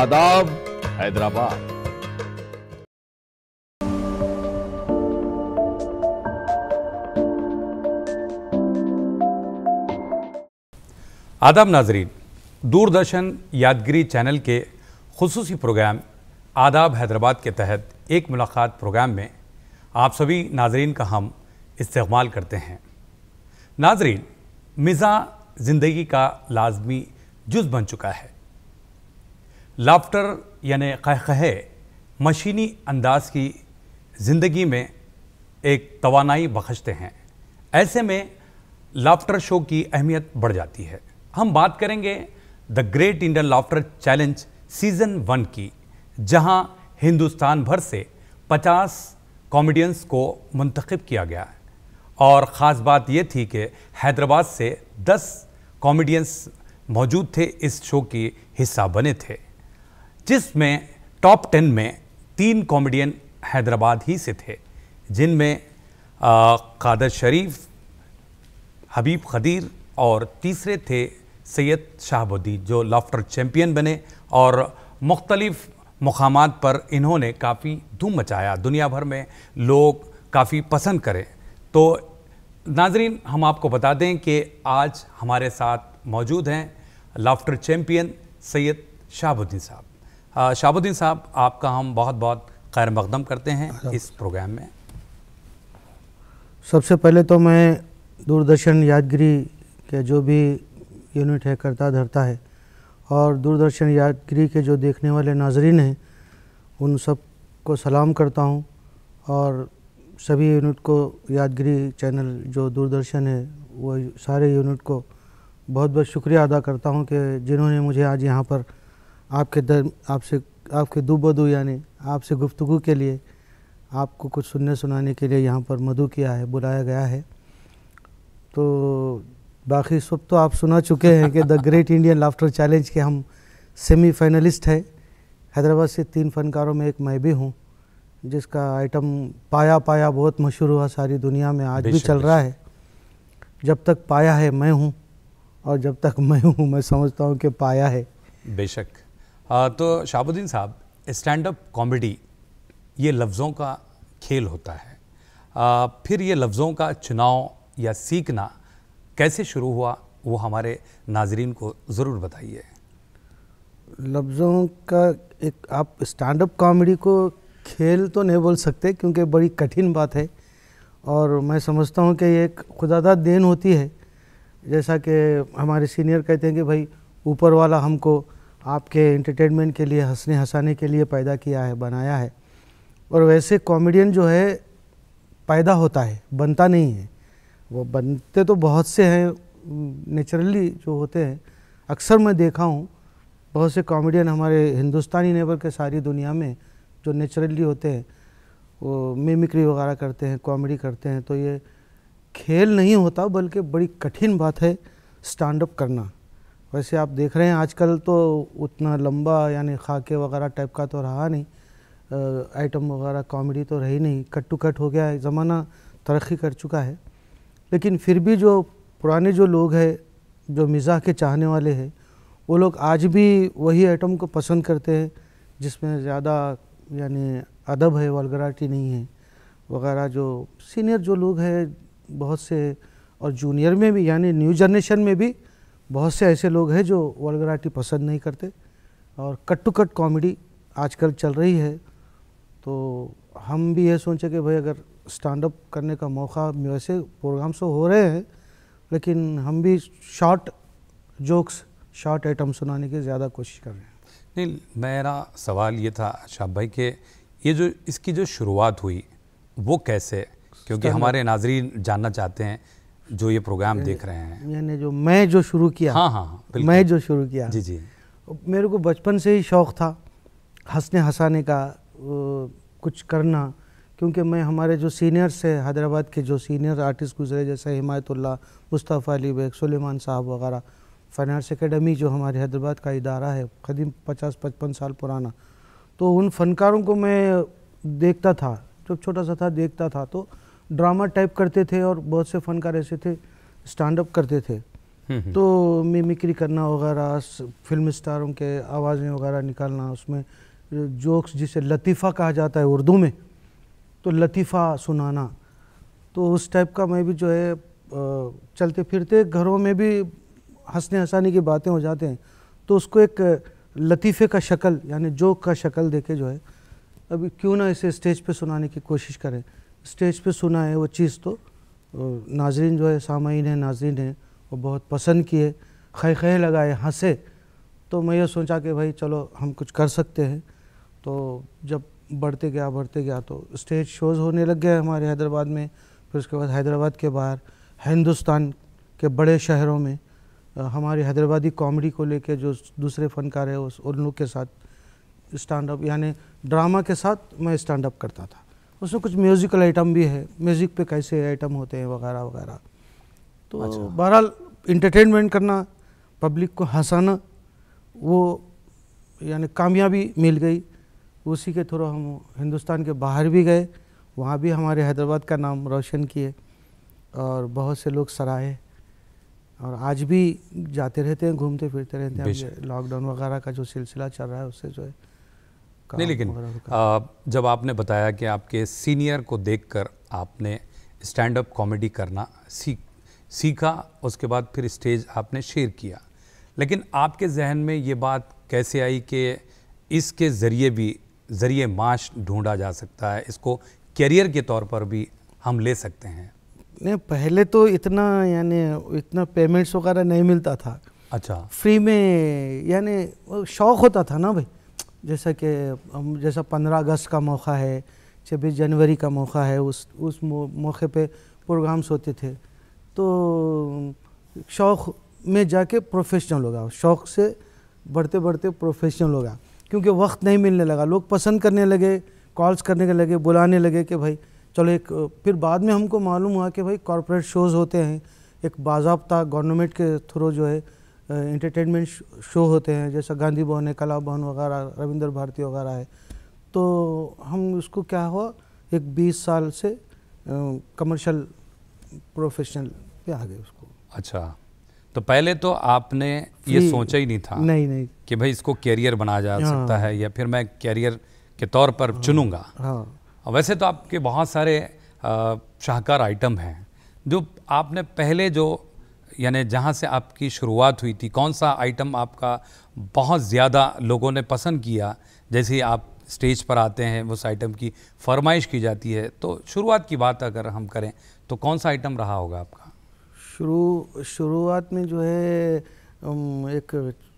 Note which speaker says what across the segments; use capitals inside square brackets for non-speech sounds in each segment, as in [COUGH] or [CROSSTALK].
Speaker 1: आदाब हैदराबाद आदाब नाजरीन दूरदर्शन यादगिरी चैनल के खसूसी प्रोग्राम आदाब हैदराबाद के तहत एक मुलाकात प्रोग्राम में आप सभी नाजरीन का हम इस्तेमाल करते हैं नाजरीन मिज़ा ज़िंदगी का लाजमी जुज बन चुका है लाफ्टर यानि कह मशीनी अंदाज की ज़िंदगी में एक तोानाई बखशते हैं ऐसे में लाफ्टर शो की अहमियत बढ़ जाती है हम बात करेंगे the great Indian laughter challenge season one की जहां हिंदुस्तान भर से 50 कॉमेडियंस को मंतखब किया गया है और ख़ास बात यह थी कि हैदराबाद से 10 कॉमेडियंस मौजूद थे इस शो की हिस्सा बने थे जिसमें टॉप टेन में तीन कॉमेडियन हैदराबाद ही से थे जिनमें कादर शरीफ हबीब खदीर और तीसरे थे सैयद शाहबुद्दीन जो लाफ्टर चैम्पियन बने और मुख्तलिफ मकाम पर इन्होंने काफ़ी धूम मचाया दुनिया भर में लोग काफ़ी पसंद करें तो नाजरीन हम आपको बता दें कि आज हमारे साथ मौजूद हैं लाफ्टर चैम्पियन सैयद शाहबुद्दीन साहब शाबुद्दीन साहब आपका हम बहुत बहुत खैर मकदम करते हैं अच्छा। इस प्रोग्राम में
Speaker 2: सबसे पहले तो मैं दूरदर्शन यादगिरी के जो भी यूनिट है करता धरता है और दूरदर्शन यादगिरी के जो देखने वाले नाजरीन हैं उन सब को सलाम करता हूं और सभी यूनिट को यादगिरी चैनल जो दूरदर्शन है वो सारे यूनिट को बहुत बहुत शुक्रिया अदा करता हूं कि जिन्होंने मुझे आज यहां पर आपके दर आपसे आपके दो बदू यानी आपसे गुफ्तगु के लिए आपको कुछ सुनने सुनाने के लिए यहाँ पर मधु किया है बुलाया गया है तो बाकी सब तो आप सुना चुके हैं कि the great [LAUGHS] Indian laughter challenge के हम सेमी फाइनलिस्ट हैं हैदराबाद से तीन फनकारों में एक मैं भी हूँ जिसका आइटम पाया पाया बहुत मशहूर हुआ सारी दुनिया में आज भी चल रहा है जब तक पाया है मैं हूँ और जब तक मैं हूँ मैं समझता हूँ कि पाया है
Speaker 1: बेशक तो शाबुद्दीन साहब स्टैंड अप कॉमेडी ये लफ्ज़ों का खेल होता है आ, फिर ये लफ्ज़ों का चुनाव या सीखना कैसे शुरू हुआ वो हमारे नाजरीन को ज़रूर बताइए
Speaker 2: लफ्ज़ों का एक आप स्टैंड अप कॉमेडी को खेल तो नहीं बोल सकते क्योंकि बड़ी कठिन बात है और मैं समझता हूँ कि ये एक खुदादा देन होती है जैसा कि हमारे सीनियर कहते हैं कि भाई ऊपर वाला हमको आपके एंटरटेनमेंट के लिए हंसने हंसाने के लिए पैदा किया है बनाया है और वैसे कॉमेडियन जो है पैदा होता है बनता नहीं है वो बनते तो बहुत से हैं नेचुरली जो होते हैं अक्सर मैं देखा हूँ बहुत से कॉमेडियन हमारे हिंदुस्तानी नेबर के सारी दुनिया में जो नेचुरली होते हैं वो मेमिक्री वगैरह करते हैं कॉमेडी करते हैं तो ये खेल नहीं होता बल्कि बड़ी कठिन बात है स्टैंड अप करना वैसे आप देख रहे हैं आजकल तो उतना लंबा यानी खाके वगैरह टाइप का तो रहा नहीं आइटम वगैरह कॉमेडी तो रही नहीं कट टू कट हो गया है ज़माना तरक्की कर चुका है लेकिन फिर भी जो पुराने जो लोग हैं जो मिजा के चाहने वाले हैं वो लोग आज भी वही आइटम को पसंद करते हैं जिसमें ज़्यादा यानी अदब है वलगराटी नहीं है वगैरह जो सीनियर जो लोग हैं बहुत से और जूनियर में भी यानी न्यू जनरेशन में भी बहुत से ऐसे लोग हैं जो वर्गराटी पसंद नहीं करते और कट टू कट कॉमेडी आजकल चल रही है तो हम भी ये सोचे कि भाई अगर स्टैंड अप करने का मौका वैसे प्रोग्राम तो हो रहे हैं लेकिन हम भी शॉर्ट जोक्स शॉर्ट आइटम सुनाने की ज़्यादा कोशिश कर रहे हैं
Speaker 1: नहीं मेरा सवाल ये था शाह भाई कि ये जो इसकी जो शुरुआत हुई वो कैसे क्योंकि हमारे नाजरीन जानना चाहते हैं जो ये प्रोग्राम देख रहे हैं
Speaker 2: यानी जो मैं जो शुरू किया हाँ हाँ, हाँ मैं जो शुरू किया जी जी मेरे को बचपन से ही शौक़ था हंसने हंसाने का कुछ करना क्योंकि मैं हमारे जो सीनियर्स हैं हैदराबाद के जो सीनियर आर्टिस्ट गुजरे जैसे हिमायतुल्ला मुस्तफ़ा अली बेग सुलेमान साहब वगैरह फ़ाइन आर्ट्स अकेडमी जो हमारे हैदराबाद का इदारा है कदीम पचास पचपन साल पुराना तो उन फनकारों को मैं देखता था जब छोटा सा था देखता था तो ड्रामा टाइप करते थे और बहुत से फनकार ऐसे थे स्टैंड अप करते थे
Speaker 1: हम्म, हम्म।
Speaker 2: तो मिमिक्री करना वगैरह फिल्म स्टारों के आवाज़ें वगैरह निकालना उसमें जोक्स जिसे लतीफ़ा कहा जाता है उर्दू में तो लतीफ़ा सुनाना तो उस टाइप का मैं भी जो है चलते फिरते घरों में भी हंसने हंसाने की बातें हो जाते हैं तो उसको एक लतीफ़े का शक्ल यानी जोक का शक्ल देके जो है अभी क्यों ना इसे स्टेज पे सुनाने की कोशिश करें स्टेज पे सुना है वो चीज़ तो नाजरीन जो है सामीन है नाजरीन है वो बहुत पसंद किए खे खे लगाए हंसे तो मैं ये सोचा कि भाई चलो हम कुछ कर सकते हैं तो जब बढ़ते गया बढ़ते गया तो स्टेज शोज़ होने लग गए हमारे हैदराबाद में फिर उसके बाद हैदराबाद के बाहर हिंदुस्तान के बड़े शहरों में हमारी हैदराबादी कॉमेडी को लेके जो दूसरे फनकार है उस उन लोग के साथ स्टैंड अप यानी ड्रामा के साथ मैं स्टैंड अप करता था उसमें कुछ म्यूज़िकल आइटम भी है म्यूज़िक पे कैसे आइटम होते हैं वगैरह वगैरह तो अच्छा। बहरहाल इंटरटेनमेंट करना पब्लिक को हंसाना वो यानी कामयाबी मिल गई उसी के थ्रू हम हिंदुस्तान के बाहर भी गए वहाँ भी हमारे हैदराबाद का नाम रोशन किए और बहुत से लोग सराहे और आज भी जाते रहते हैं घूमते फिरते रहते हैं लॉकडाउन वगैरह का जो सिलसिला चल रहा है उससे जो है
Speaker 1: नहीं लेकिन तो जब आपने बताया कि आपके सीनियर को देखकर आपने स्टैंड अप कॉमेडी करना सीख सीखा उसके बाद फिर स्टेज आपने शेयर किया लेकिन आपके जहन में ये बात कैसे आई कि इसके ज़रिए भी ज़रिए माश ढूंढा जा सकता है इसको करियर के तौर पर भी हम ले सकते हैं
Speaker 2: नहीं पहले तो इतना यानी इतना पेमेंट्स वगैरह नहीं मिलता था अच्छा फ्री में यानी शौक होता था ना भाई जैसा कि हम जैसा पंद्रह अगस्त का मौका है छब्बीस जनवरी का मौका है उस उस मौके पे प्रोग्राम्स होते थे तो शौक़ में जाके प्रोफेशनल होगा शौक़ से बढ़ते बढ़ते प्रोफेशनल होगा क्योंकि वक्त नहीं मिलने लगा लोग पसंद करने लगे कॉल्स करने के लगे बुलाने लगे कि भाई चलो एक फिर बाद में हमको मालूम हुआ कि भाई कॉरपोरेट शोज़ होते हैं एक बाबा गवर्नमेंट के थ्रू जो है इंटरटेनमेंट शो होते हैं जैसा गांधी भवन है कला भवन वगैरह रविंद्र भारती वगैरह है तो हम उसको क्या हुआ एक 20 साल से कमर्शियल प्रोफेशनल पे आ गए उसको
Speaker 1: अच्छा तो पहले तो आपने ये सोचा ही नहीं था नहीं नहीं कि भाई इसको कैरियर बनाया जा हाँ, सकता है या फिर मैं कैरियर के तौर पर हाँ, चुनूंगा हाँ, वैसे तो आपके बहुत सारे शाहकार आइटम हैं जो आपने पहले जो यानी जहाँ से आपकी शुरुआत हुई थी कौन सा आइटम आपका बहुत ज़्यादा लोगों ने पसंद किया जैसे आप स्टेज पर आते हैं उस आइटम की फरमाइश की जाती है तो शुरुआत की बात अगर हम करें तो कौन सा आइटम रहा होगा आपका
Speaker 2: शुरू शुरुआत में जो है एक,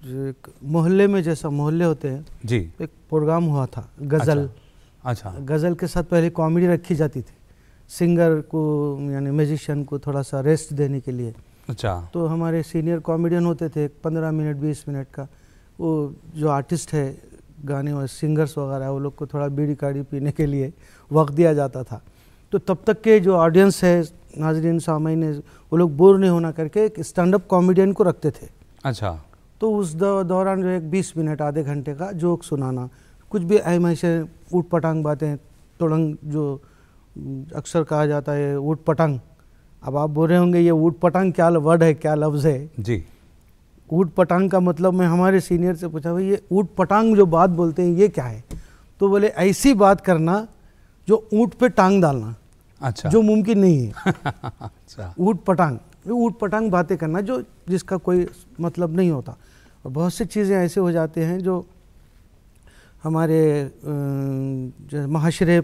Speaker 2: एक मोहल्ले में जैसा मोहल्ले होते हैं जी एक प्रोग्राम हुआ था गज़ल अच्छा, अच्छा। गज़ल के साथ पहले कॉमेडी रखी जाती थी सिंगर को यानी म्यूजिशियन को थोड़ा सा रेस्ट देने के लिए अच्छा तो हमारे सीनियर कॉमेडियन होते थे पंद्रह मिनट बीस मिनट का वो जो आर्टिस्ट है गाने और सिंगर्स वगैरह वो लोग को थोड़ा बीड़ी काड़ी पीने के लिए वक्त दिया जाता था तो तब तक के जो ऑडियंस है नाजरीन सामीन वो लोग बोर नहीं होना करके एक स्टैंड अप कॉमेडियन को रखते थे अच्छा तो उस दौरान जो एक बीस मिनट आधे घंटे का जोक सुनाना कुछ भी अहम ऐसे ऊट पटांग बातें तोड़ंग जो अक्सर कहा जाता है ऊट पटांग अब आप बोल रहे होंगे ये ऊट पटांग क्या वर्ड है क्या लफ्ज़ है जी ऊट पटांग का मतलब मैं हमारे सीनियर से पूछा भाई ये ऊट पटांग जो बात बोलते हैं ये क्या है तो बोले ऐसी बात करना जो ऊँट पे टांग डालना अच्छा जो मुमकिन नहीं है
Speaker 1: [LAUGHS] अच्छा।
Speaker 2: ऊट पटांग ऊट पटांग बातें करना जो जिसका कोई मतलब नहीं होता और बहुत सी चीज़ें ऐसे हो जाते हैं जो हमारे अं, महाशरे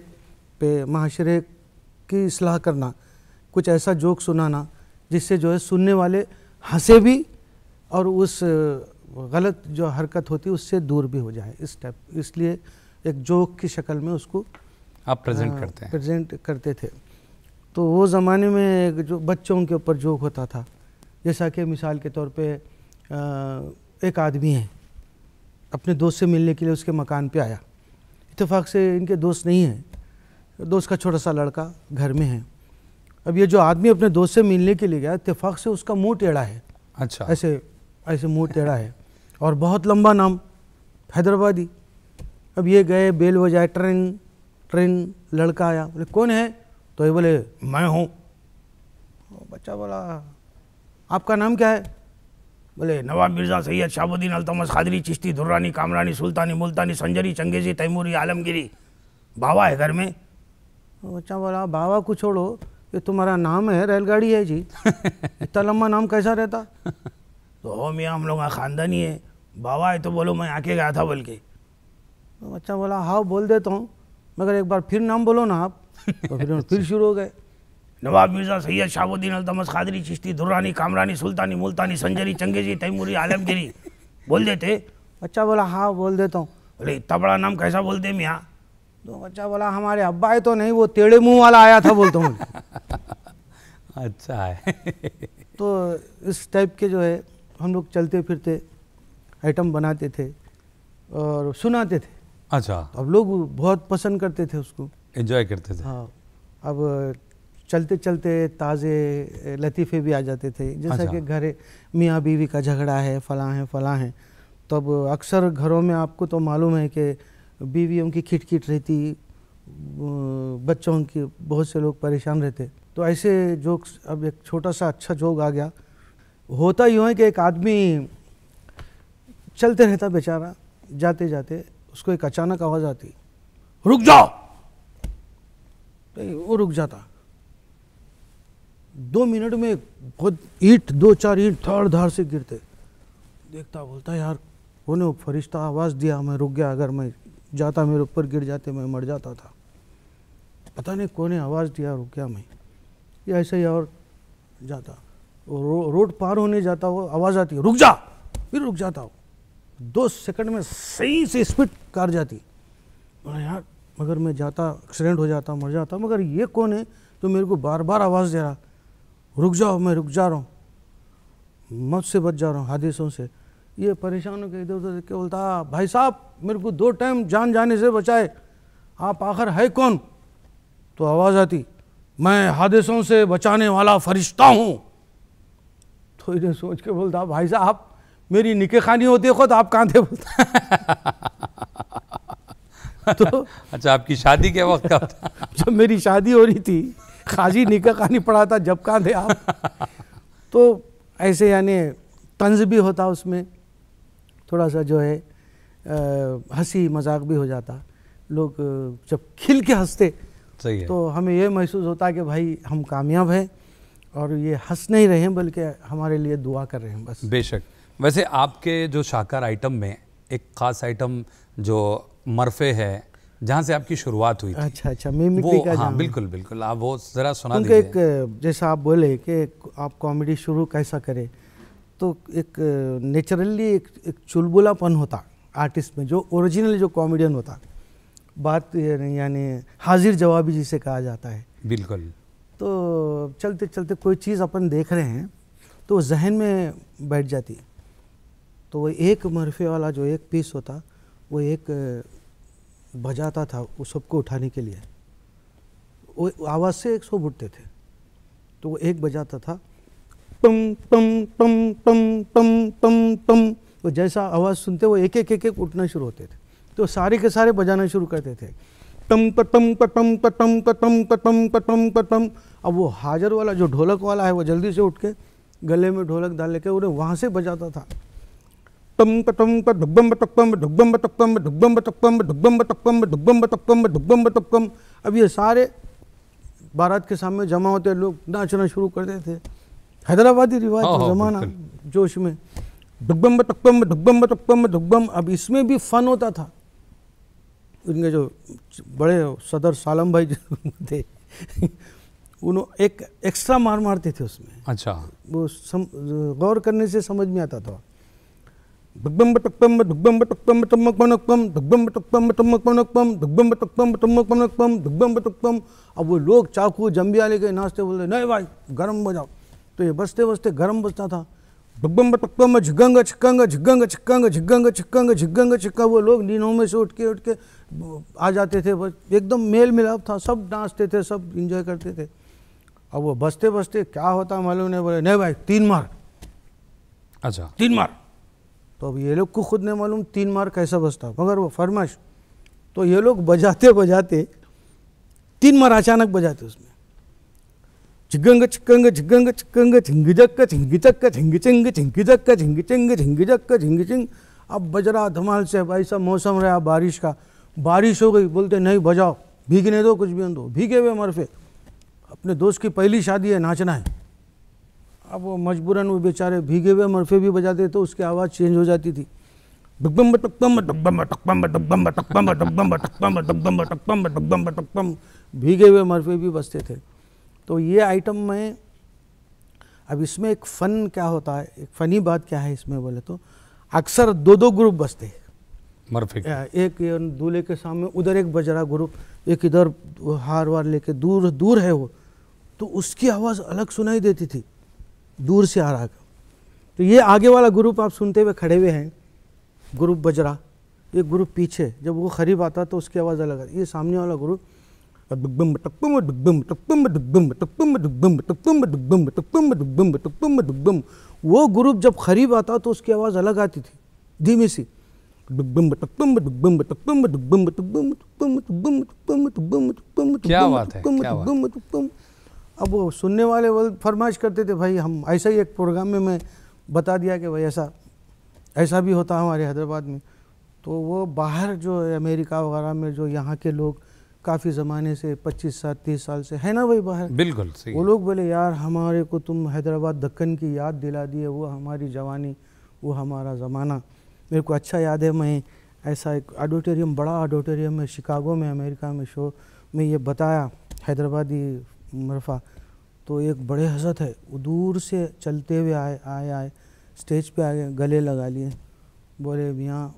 Speaker 2: पे महाशरे की सलाह करना कुछ ऐसा जोक सुनाना जिससे जो है सुनने वाले हंसे भी और उस गलत जो हरकत होती है उससे दूर भी हो जाए इस टाइप इसलिए एक जोक की शक्ल में उसको आप प्रेजेंट आ, करते हैं प्रेजेंट करते थे तो वो ज़माने में जो बच्चों के ऊपर जोक होता था जैसा कि मिसाल के तौर पे आ, एक आदमी है अपने दोस्त से मिलने के लिए उसके मकान पे आया इतफ़ाक़ से इनके दोस्त नहीं हैं दोस्त का छोटा सा लड़का घर में है अब ये जो आदमी अपने दोस्त से मिलने के लिए गया इतफाक से उसका मुंह टेढ़ा है अच्छा ऐसे ऐसे मुंह टेढ़ा है और बहुत लंबा नाम हैदराबादी अब ये गए बेल बजाए ट्रेन ट्रेन लड़का आया बोले कौन है तो ये बोले मैं हूँ बच्चा बोला आपका नाम क्या है
Speaker 3: बोले नवाब मिर्ज़ा सैयद शाबुद्दीन अलतमस खादरी चिश्ती दुर्रानी कामरानी सुल्तानी मुल्तानी संजरी चंगेजी तैमूरी आलमगिरी बाबा है घर में
Speaker 2: बच्चा बोला बाबा को छोड़ो ये तुम्हारा नाम है रेलगाड़ी है जी [LAUGHS] इतना लंबा नाम कैसा रहता [LAUGHS]
Speaker 3: तो हो मियाँ हम लोग ख़ानदानी है बाबा है तो बोलो मैं आके गया था बोल के
Speaker 2: तो बच्चा बोला हाँ बोल देता हूँ मगर एक बार फिर नाम बोलो ना आप तो फिर फिर शुरू हो गए
Speaker 3: [LAUGHS] नवाब मिर्ज़ा सैयद शाहबुद्दीन अलतमस खादरी चिश्ती दुर्रानी कामरानी सुल्तानी मुल्तानी संजरी चंगेजी तैमूरी आलमगिरी बोल देते
Speaker 2: बच्चा बोला हाँ बोल देता हूँ
Speaker 3: बोले इतना बड़ा नाम कैसा
Speaker 1: बोलते मियाँ
Speaker 2: तो बच्चा बोला हमारे अब्बा है तो नहीं वो टेढ़े मुंह वाला आया था बोलता हूँ
Speaker 1: [LAUGHS] अच्छा है
Speaker 2: तो इस टाइप के जो है हम लोग चलते फिरते आइटम बनाते थे और सुनाते थे अच्छा तो अब लोग बहुत पसंद करते थे उसको
Speaker 1: एंजॉय करते थे
Speaker 2: हाँ अब चलते चलते ताज़े लतीफ़े भी आ जाते थे जैसा अच्छा। कि घर मियाँ बीवी का झगड़ा है फलाँ हैं फलाँ हैं तो अक्सर घरों में आपको तो मालूम है कि बीवियों की खिटखिट रहती बच्चों के बहुत से लोग परेशान रहते तो ऐसे जोक्स अब एक छोटा सा अच्छा जोक आ गया होता यूँ है कि एक आदमी चलते रहता बेचारा जाते जाते उसको एक अचानक आवाज़ आती रुक जाओ तो वो रुक जाता दो मिनट में बहुत ईट दो चार ईट धाड़ धाड़ से गिरते देखता बोलता यार वो ने फरिश्ता आवाज़ दिया मैं रुक गया अगर मैं जाता मेरे ऊपर गिर जाते मैं मर जाता था पता नहीं ने आवाज़ दिया रुक गया मैं ये ऐसे ही और जाता रो, रोड पार होने जाता वो आवाज़ आती रुक जा फिर रुक जाता हो दो सेकंड में सही से स्पीड कार जाती बोला यार मगर मैं जाता एक्सीडेंट हो जाता मर जाता मगर ये कौन है तो मेरे को बार बार आवाज़ दे रहा रुक जाओ मैं रुक जा रहा हूँ मौत से बच जा रहा हूँ हादिसों से ये परेशान होकर इधर उधर के बोलता भाई साहब मेरे को दो टाइम जान जाने से बचाए आप आखिर है कौन तो आवाज़ आती मैं हादसों से बचाने वाला फरिश्ता हूँ तो इधर सोच के बोलता भाई साहब आप मेरी निके खानी होती है खुद आप कांधे थे बोलता
Speaker 1: तो अच्छा आपकी शादी के वक्त का [LAUGHS]
Speaker 2: जब मेरी शादी हो रही थी खाजी निका खानी पड़ा था जब कांधे थे आप तो ऐसे यानी तंज भी होता उसमें थोड़ा सा जो है हंसी मजाक भी हो जाता लोग जब खिल के हंसते तो हमें यह महसूस होता कि भाई हम कामयाब हैं और ये हंस नहीं रहे हैं बल्कि हमारे लिए दुआ कर रहे हैं
Speaker 1: बस बेशक वैसे आपके जो शाकार आइटम में एक ख़ास आइटम जो मरफे है जहाँ से आपकी शुरुआत हुई थी। अच्छा अच्छा मिमिक्री का हाँ, बिल्कुल बिल्कुल आप वो ज़रा सुना एक
Speaker 2: जैसा आप बोले कि आप कॉमेडी शुरू कैसा करें तो एक नेचुरली एक, एक चुलबुलापन होता आर्टिस्ट में जो ओरिजिनल जो कॉमेडियन होता बात यानी हाजिर जवाबी जिसे कहा जाता है बिल्कुल तो चलते चलते कोई चीज़ अपन देख रहे हैं तो वो जहन में बैठ जाती तो वो एक मरफे वाला जो एक पीस होता वो एक बजाता था वो सबको उठाने के लिए वो आवाज़ से एक सौ उठते थे तो वो एक बजाता था पम पम पम पम पम पम पम वो जैसा आवाज़ सुनते वो एक एक एक एक उठना शुरू होते थे तो सारे के सारे बजाना शुरू करते थे टम पटम पटम पटम पटम पटम पटम पटम अब वो हाजर वाला जो ढोलक वाला है वो जल्दी से उठ के गले में ढोलक डाल लेके उन्हें वहाँ से बजाता था टम पटम पर ढुब्बम बटकम ढुब्बम बटकम ढुब्बम बटकम ढुब्बम बटकम ढुब्बम बटकम ढुब्बम बटकम अब ये सारे बारात के सामने जमा होते लोग नाचना शुरू करते थे हैदराबादी रिवाज हाँ, हाँ, ज़माना जोश में डुब्बम टुकबम डुब्बम टुकबम ढुकबम अब इसमें भी फन होता था उनके जो बड़े सदर सालम भाई जो थे उन्होंने एक एक्स्ट्रा मार मारते थे उसमें अच्छा वो सम, गौर करने से समझ में आता था ढुकबम टुकबम डुब्बम टुकबम टमक पनकपम डुब्बम टुकबम टमक पनकपम डुब्बम टुकबम टमक पनकपम डुब्बम टुकबम अब वो लोग चाकू जम्बिया लेके नाचते बोलते नहीं भाई गर्म बजाओ तो ये बजते बजते गर्म बजता था बकबम बकबम झिगंग छिकंग झिगंग छिकंग झिगंग छिकंग झगंग वो लोग नींदों में से उठ के उठ के आ जाते थे एकदम मेल मिलाप था सब नाचते थे सब इंजॉय करते थे अब वो बसते बसते क्या होता मालूम नहीं बोले नहीं भाई तीन मार
Speaker 3: अच्छा तीन मार
Speaker 2: तो अब ये लोग को खुद नहीं मालूम तीन मार कैसा बसता मगर वो फरमाइश तो ये लोग बजाते बजाते तीन मार अचानक बजाते उसमें झिगंग छिकंग चिंग झिंग झिंगिजक झिंगिचक चिंग झिंगिजक झिंगिचिंग झिंगिजक चिंग अब बज रहा धमाल से भाई मौसम रहा बारिश का बारिश हो गई बोलते नहीं बजाओ भीगने दो कुछ भी दो भीगे हुए मरफे अपने दोस्त की पहली शादी है नाचना है अब वो मजबूरन वो बेचारे भीगे हुए मरफे भी बजाते तो उसकी आवाज़ चेंज हो जाती थी डब्बम टकपम डब्बम टकपम डब्बम टकपम डब्बम टकपम डब्बम टकपम डब्बम टकपम भीगे हुए मरफे भी बजते थे तो ये आइटम में अब इसमें एक फ़न क्या होता है एक फ़नी बात क्या है इसमें बोले तो अक्सर दो दो ग्रुप बसते हैं एक दूल्हे के सामने उधर एक बजरा ग्रुप एक इधर हार वार लेके दूर दूर है वो तो उसकी आवाज़ अलग सुनाई देती थी दूर से आ रहा था तो ये आगे वाला ग्रुप आप सुनते हुए खड़े हुए हैं ग्रुप बजरा एक ये ग्रुप पीछे जब वो खरीब आता तो उसकी आवाज़ अलग आती ये सामने वाला ग्रुप वो ग्रुप जब खरीब आता तो उसकी आवाज़ अलग आती थी धीमी सी क्या बात है अब वो सुनने वाले वो फरमाइश करते थे भाई हम ऐसा ही एक प्रोग्राम में मैं बता दिया कि भाई ऐसा ऐसा भी होता है हमारे हैदराबाद में तो वो बाहर जो अमेरिका वगैरह में जो यहाँ के लोग काफ़ी ज़माने से 25 साल तीस साल से है ना भाई बाहर
Speaker 1: बिल्कुल सही वो
Speaker 2: लोग बोले यार हमारे को तुम हैदराबाद दक्कन की याद दिला दिए वो हमारी जवानी वो हमारा ज़माना मेरे को अच्छा याद है मैं ऐसा एक ऑडिटोरियम बड़ा ऑडिटोरियम में शिकागो में अमेरिका में शो में ये बताया हैदराबादी मरफा तो एक बड़े हजरत है वो दूर से चलते हुए आए आए आए स्टेज पे आ गए गले लगा लिए बोले यहाँ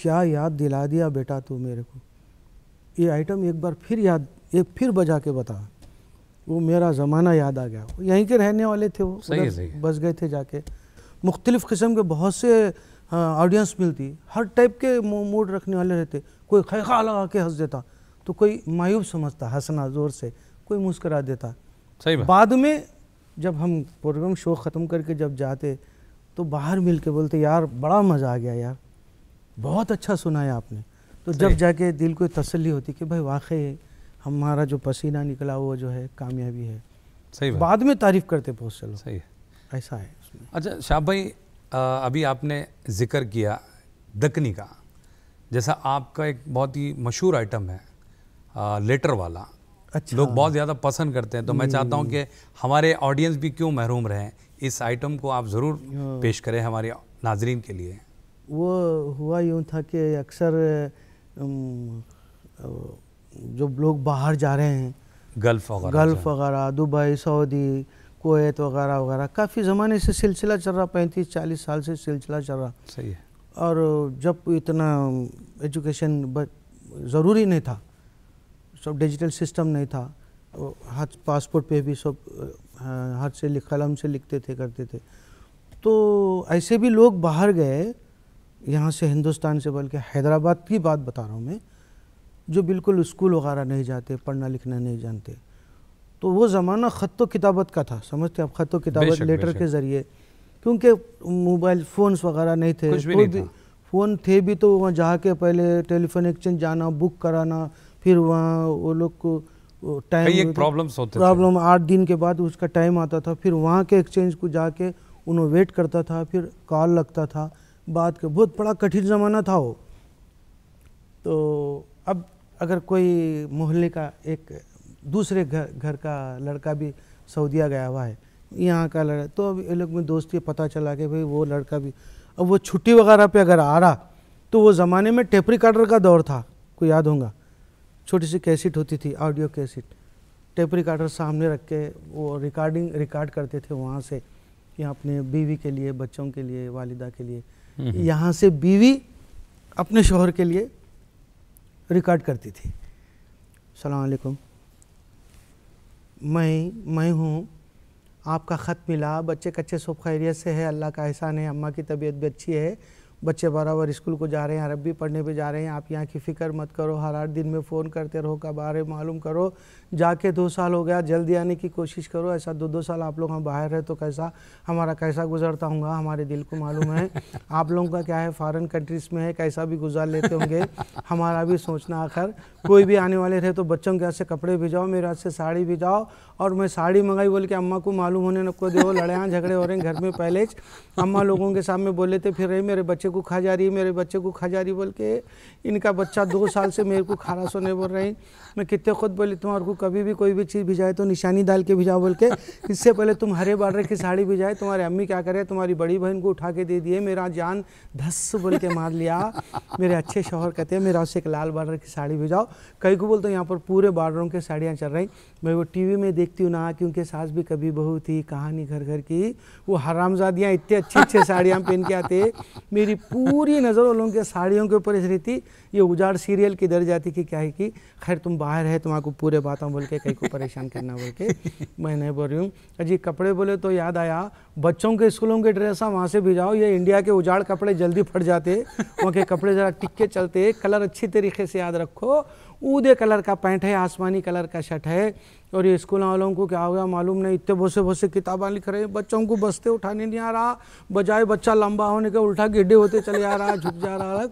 Speaker 2: क्या याद दिला दिया बेटा तू मेरे को ये आइटम एक बार फिर याद एक फिर बजा के बता वो मेरा ज़माना याद आ गया यहीं के रहने वाले थे वो सही सही बस गए थे जाके मुख्तलिफ़ किस्म के बहुत से ऑडियंस हाँ, मिलती हर टाइप के मूड रखने वाले रहते कोई खैखा लगा के हंस देता तो कोई मायूब समझता हंसना ज़ोर से कोई मुस्करा देता सही बात बाद में जब हम प्रोग्राम शो ख़त्म करके जब जाते तो बाहर मिल के बोलते यार बड़ा मज़ा आ गया यार बहुत अच्छा सुनाया आपने तो जब जाके दिल को तसली होती कि भाई वाकई हमारा जो पसीना निकला हुआ जो है कामयाबी है सही बाद में तारीफ करते बहुत चलो सही है ऐसा है उसमें
Speaker 1: अच्छा शाह भाई अभी आपने जिक्र किया दकनी का जैसा आपका एक बहुत ही मशहूर आइटम है आ, लेटर वाला अच्छा लोग बहुत ज़्यादा पसंद करते हैं तो मैं चाहता हूँ हम्म। कि हमारे ऑडियंस भी क्यों महरूम रहें इस आइटम को आप ज़रूर हाँ। पेश करें हमारे नाजरीन के लिए
Speaker 2: वो हुआ यूँ था कि अक्सर जो लोग बाहर जा रहे हैं
Speaker 1: गल्फ वगैरह गल्फ
Speaker 2: वगैरह दुबई सऊदी कोत वगैरह वगैरह काफ़ी ज़माने से सिलसिला चल रहा पैंतीस चालीस साल से सिलसिला चल रहा सही है और जब इतना एजुकेशन ज़रूरी नहीं था सब डिजिटल सिस्टम नहीं था हाथ पासपोर्ट पे भी सब हाथ से लिख कलम से लिखते थे करते थे तो ऐसे भी लोग बाहर गए यहाँ से हिंदुस्तान से बल्कि हैदराबाद की बात बता रहा हूँ मैं जो बिल्कुल स्कूल वगैरह नहीं जाते पढ़ना लिखना नहीं जानते तो वो ज़माना ख़त तो किताबत का था समझते आप ख़त तो किताबत लेटर के ज़रिए क्योंकि मोबाइल फ़ोन्स वगैरह नहीं थे कुछ भी तो नहीं था। फ़ोन थे भी तो वहाँ जाके पहले टेलीफोन एक्सचेंज जाना बुक कराना फिर वहाँ वो लोग को टाइम
Speaker 1: प्रॉब्लम्स होते प्रॉब्लम
Speaker 2: आठ दिन के बाद उसका टाइम आता था फिर वहाँ के एक्सचेंज को जाके उन्हें वेट करता था फिर कॉल लगता था बात का बहुत बड़ा कठिन ज़माना था वो तो अब अगर कोई मोहल्ले का एक दूसरे घर घर का लड़का भी सऊदिया गया हुआ है यहाँ का लड़का तो अब ये लोग में दोस्ती पता चला कि भाई वो लड़का भी अब वो छुट्टी वगैरह पे अगर आ रहा तो वो ज़माने में टेपरी काटर का दौर था को याद होगा छोटी सी कैसेट होती थी ऑडियो कैसेट टेप रिकॉर्डर सामने रख के वो रिकॉर्डिंग रिकॉर्ड करते थे वहाँ से कि अपने बीवी के लिए बच्चों के लिए वालिदा के लिए यहाँ से बीवी अपने शोहर के लिए रिकॉर्ड करती थी सलामकुम मैं मैं हूँ आपका ख़त मिला बच्चे कच्चे सब खैरियत से है अल्लाह का एहसान है अम्मा की तबीयत भी अच्छी है बच्चे बराबर स्कूल को जा रहे हैं अरबी पढ़ने पे जा रहे हैं आप यहाँ की फ़िक्र मत करो हर आठ दिन में फ़ोन करते रहो कब आ रहे मालूम करो जाके दो साल हो गया जल्दी आने की कोशिश करो ऐसा दो दो साल आप लोग हम बाहर रहे तो कैसा हमारा कैसा गुजरता होगा हमारे दिल को मालूम है [LAUGHS] आप लोगों का क्या है फॉरेन कंट्रीज़ में है कैसा भी गुजार लेते होंगे हमारा भी सोचना आखिर कोई भी आने वाले रहे तो बच्चों के हाथ से कपड़े भिजाओ मेरे हाथ से साड़ी भिजाओ और मैं साड़ी मंगाई बोल के अम्मा को मालूम होने नको दे लड़ाया झगड़े हो रहे हैं घर में पहले अम्मा लोगों के सामने बोले थे फिर रही मेरे बच्चे को खा जा रही है मेरे बच्चे को खा जा रही बोल के इनका बच्चा दो साल से मेरे को खारा सोने बोल रही मैं कितने खुद बोली तुम्हारे को कभी भी कोई भी चीज़ भिजाए तो निशानी डाल के भिजाओ बोल के इससे पहले तुम हरे बॉर्डर की साड़ी भिजाए तुम्हारी अम्मी क्या करे तुम्हारी बड़ी बहन को उठा के दे दिए मेरा जान धस बोल के मार लिया मेरे अच्छे शोहर कहते हैं मेरा उससे एक लाल बॉर्डर की साड़ी भिजाओ कई को बोलते हैं यहाँ पर पूरे बॉर्डरों की साड़ियाँ चल रही मैं वो टी में देखती हूँ ना कि उनके सास भी कभी बहू थी कहानी घर घर की वो हरामजादियाँ इतने अच्छे अच्छे साड़ियाँ पहन के आते मेरी पूरी नज़र वो लोगों के साड़ियों के ऊपर रहती ये उजाड़ सीरियल की दर जाती कि क्या है कि खैर तुम बाहर है तुम्हारा पूरे बात बोल के कहीं को परेशान करना बोल के मैं नहीं बोल रही हूँ अजी कपड़े बोले तो याद आया बच्चों के स्कूलों के ड्रेस वहाँ से भिजाओ ये इंडिया के उजाड़ कपड़े जल्दी फट जाते वहाँ के कपड़े ज़रा टिक के चलते कलर अच्छी तरीके से याद रखो ऊदे कलर का पैंट है आसमानी कलर का शर्ट है और ये स्कूल वालों को क्या होगा मालूम नहीं इतने बहुत से किताबें लिख रहे हैं बच्चों को बस्ते उठाने नहीं आ रहा बजाय बच्चा लंबा होने के उल्टा गिड्डे होते चले आ रहा झुक जा रहा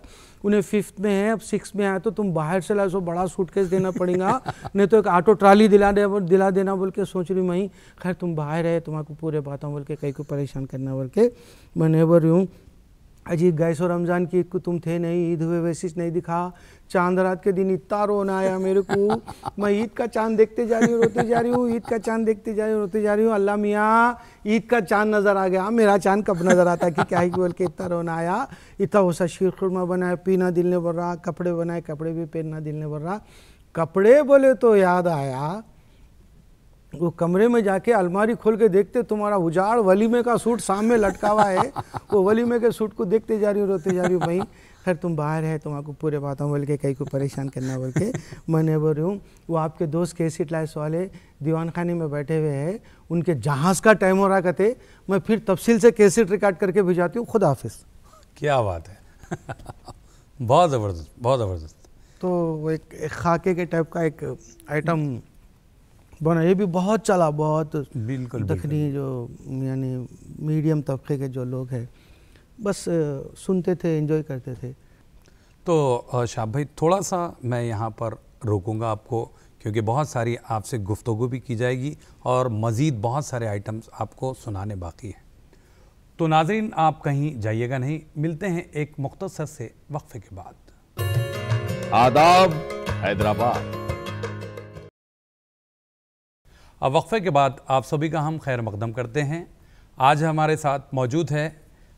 Speaker 2: उन्हें फिफ्थ में है अब सिक्स में आया तो तुम बाहर से लाए सो बड़ा सूटकेस देना पड़ेगा [LAUGHS] नहीं तो एक ऑटो ट्राली दिला दे दिला देना बोल के सोच रही मई खैर तुम बाहर है तुम्हारे पूरे बातों बोल के कहीं को परेशान करना बोल के मैं बोल रही हूँ अजीत गैस और रमज़ान की तुम थे नहीं ईद हुए वैसे नहीं दिखा चांद रात के दिन इतना रोना आया मेरे को मैं ईद का चांद देखते जा रही हूँ रोते जा रही हूँ ईद का चांद देखते जा रही हूँ रोते जा रही हूँ अल्लाह मियाँ ईद का चांद नज़र आ गया हाँ, मेरा चांद कब नज़र आता कि क्या ही बोल के इतना रोना आया इतना वैसा शीर खुरमा बनाया पीना दिल ने भर रहा कपड़े बनाए कपड़े भी पहनना दिल ने भर रहा कपड़े बोले तो याद आया वो कमरे में जाके अलमारी खोल के देखते तुम्हारा उजाड़ वलीमे का सूट सामने लटका हुआ है वो वलीमे के सूट को देखते जा रही हूँ रोते जा रही हूँ भाई खैर तुम बाहर है तुम आपको पूरे बात बोल के कहीं को परेशान करना बोल के [LAUGHS] नहीं बोल रही हूँ वो आपके दोस्त के सीट लाइस वाले दीवान खाने में बैठे हुए हैं उनके जहाज़ का टाइम हो रहा कहते मैं फिर तफसील से कैसेट रिकॉर्ड करके भिजाती हूँ खुद हाफिस
Speaker 1: क्या बात है [LAUGHS] बहुत ज़बरदस्त बहुत ज़बरदस्त
Speaker 2: तो वो एक, एक खाके के टाइप का एक आइटम बना ये भी बहुत चला बहुत बिल्कुल दखनी जो यानी मीडियम तबके के जो लोग हैं बस सुनते थे इन्जॉय करते थे
Speaker 1: तो शाह भाई थोड़ा सा मैं यहाँ पर रोकूंगा आपको क्योंकि बहुत सारी आपसे गुफ्तु भी की जाएगी और मज़ीद बहुत सारे आइटम्स आपको सुनाने बाकी हैं तो नाजरीन आप कहीं जाइएगा नहीं मिलते हैं एक मुख्तसर से वक्फे के बाद आदाब हैदराबाद अब वक्फे के बाद आप सभी का हम खैर मकदम करते हैं आज हमारे साथ मौजूद है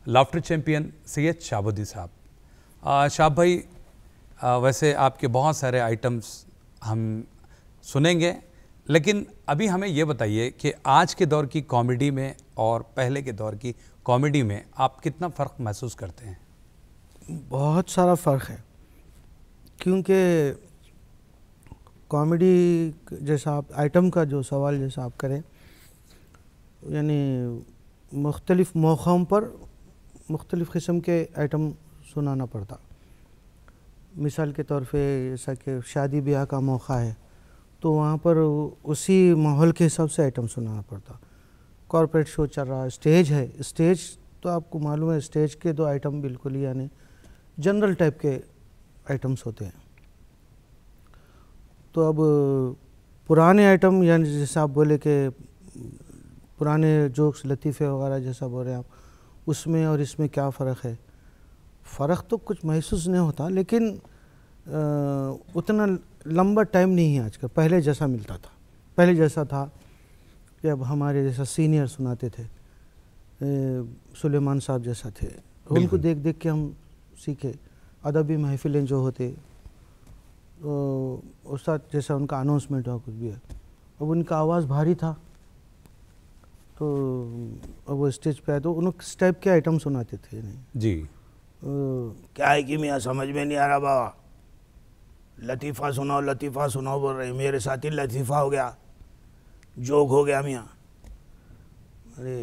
Speaker 1: लाफ्टर चैम्पियन सैयद शाहबुद्दी शाबुद्दी साहब शाह भाई आ, वैसे आपके बहुत सारे आइटम्स हम सुनेंगे लेकिन अभी हमें ये बताइए कि आज के दौर की कॉमेडी में और पहले के दौर की कॉमेडी में आप कितना फ़र्क महसूस करते हैं
Speaker 2: बहुत सारा फ़र्क है क्योंकि कॉमेडी जैसा आप आइटम का जो सवाल जैसा आप करें यानी मुख्तलिफ़ मौक़ों पर मुख्तलिफ़ किस्म के आइटम सुनाना पड़ता मिसाल के तौर पर जैसा कि शादी ब्याह का मौका है तो वहाँ पर उसी माहौल के हिसाब से आइटम सुनाना पड़ता कॉरपोरेट शो चल रहा है स्टेज है स्टेज तो आपको मालूम है स्टेज के दो आइटम बिल्कुल ही यानी जनरल टाइप के आइटम्स होते हैं तो अब पुराने आइटम यानी जैसे आप बोले कि पुराने जोक्स लतीफ़े वगैरह जैसा बोल रहे हैं आप उसमें और इसमें क्या फ़र्क है फ़र्क तो कुछ महसूस नहीं होता लेकिन आ, उतना लंबा टाइम नहीं है आजकल पहले जैसा मिलता था पहले जैसा था कि अब हमारे जैसा सीनियर सुनाते थे सुलेमान साहब जैसा थे उनको देख देख के हम सीखे अदबी महफिलें जो होते तो उस जैसा उनका अनाउंसमेंट हुआ कुछ भी है अब उनका आवाज़ भारी था तो अब वो स्टेज पे आए तो उन्होंने किस टाइप के आइटम सुनाते थे नहीं जी क्या
Speaker 3: है कि मियाँ समझ में नहीं आ रहा बाबा लतीफ़ा सुनाओ लतीफ़ा सुनाओ बोल रहे मेरे साथ ही लतीफ़ा हो गया जोक हो गया मियाँ अरे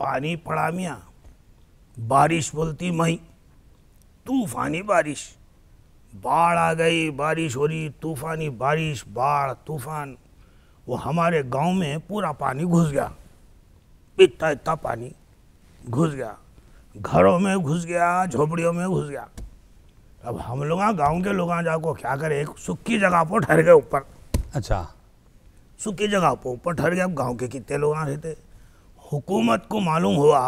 Speaker 3: पानी पड़ा मियाँ बारिश बोलती मई तूफानी बारिश बाढ़ आ गई बारिश हो रही तूफानी बारिश बाढ़ तूफान वो हमारे गांव में पूरा पानी घुस गया इतना इतना पानी घुस गया
Speaker 2: घरों में घुस गया झोपड़ियों में घुस गया
Speaker 3: अब हम लोग गाँव के लोग जाको क्या करे एक सुखी जगह पर ठहर गए ऊपर अच्छा सुखी जगह पर ऊपर ठहर गए अब गाँव के कितने लोग रहते हुकूमत को मालूम हुआ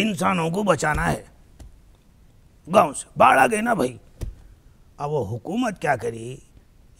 Speaker 3: इंसानों को बचाना है गांव से बाढ़ आ गई ना भाई अब वो हुकूमत क्या करी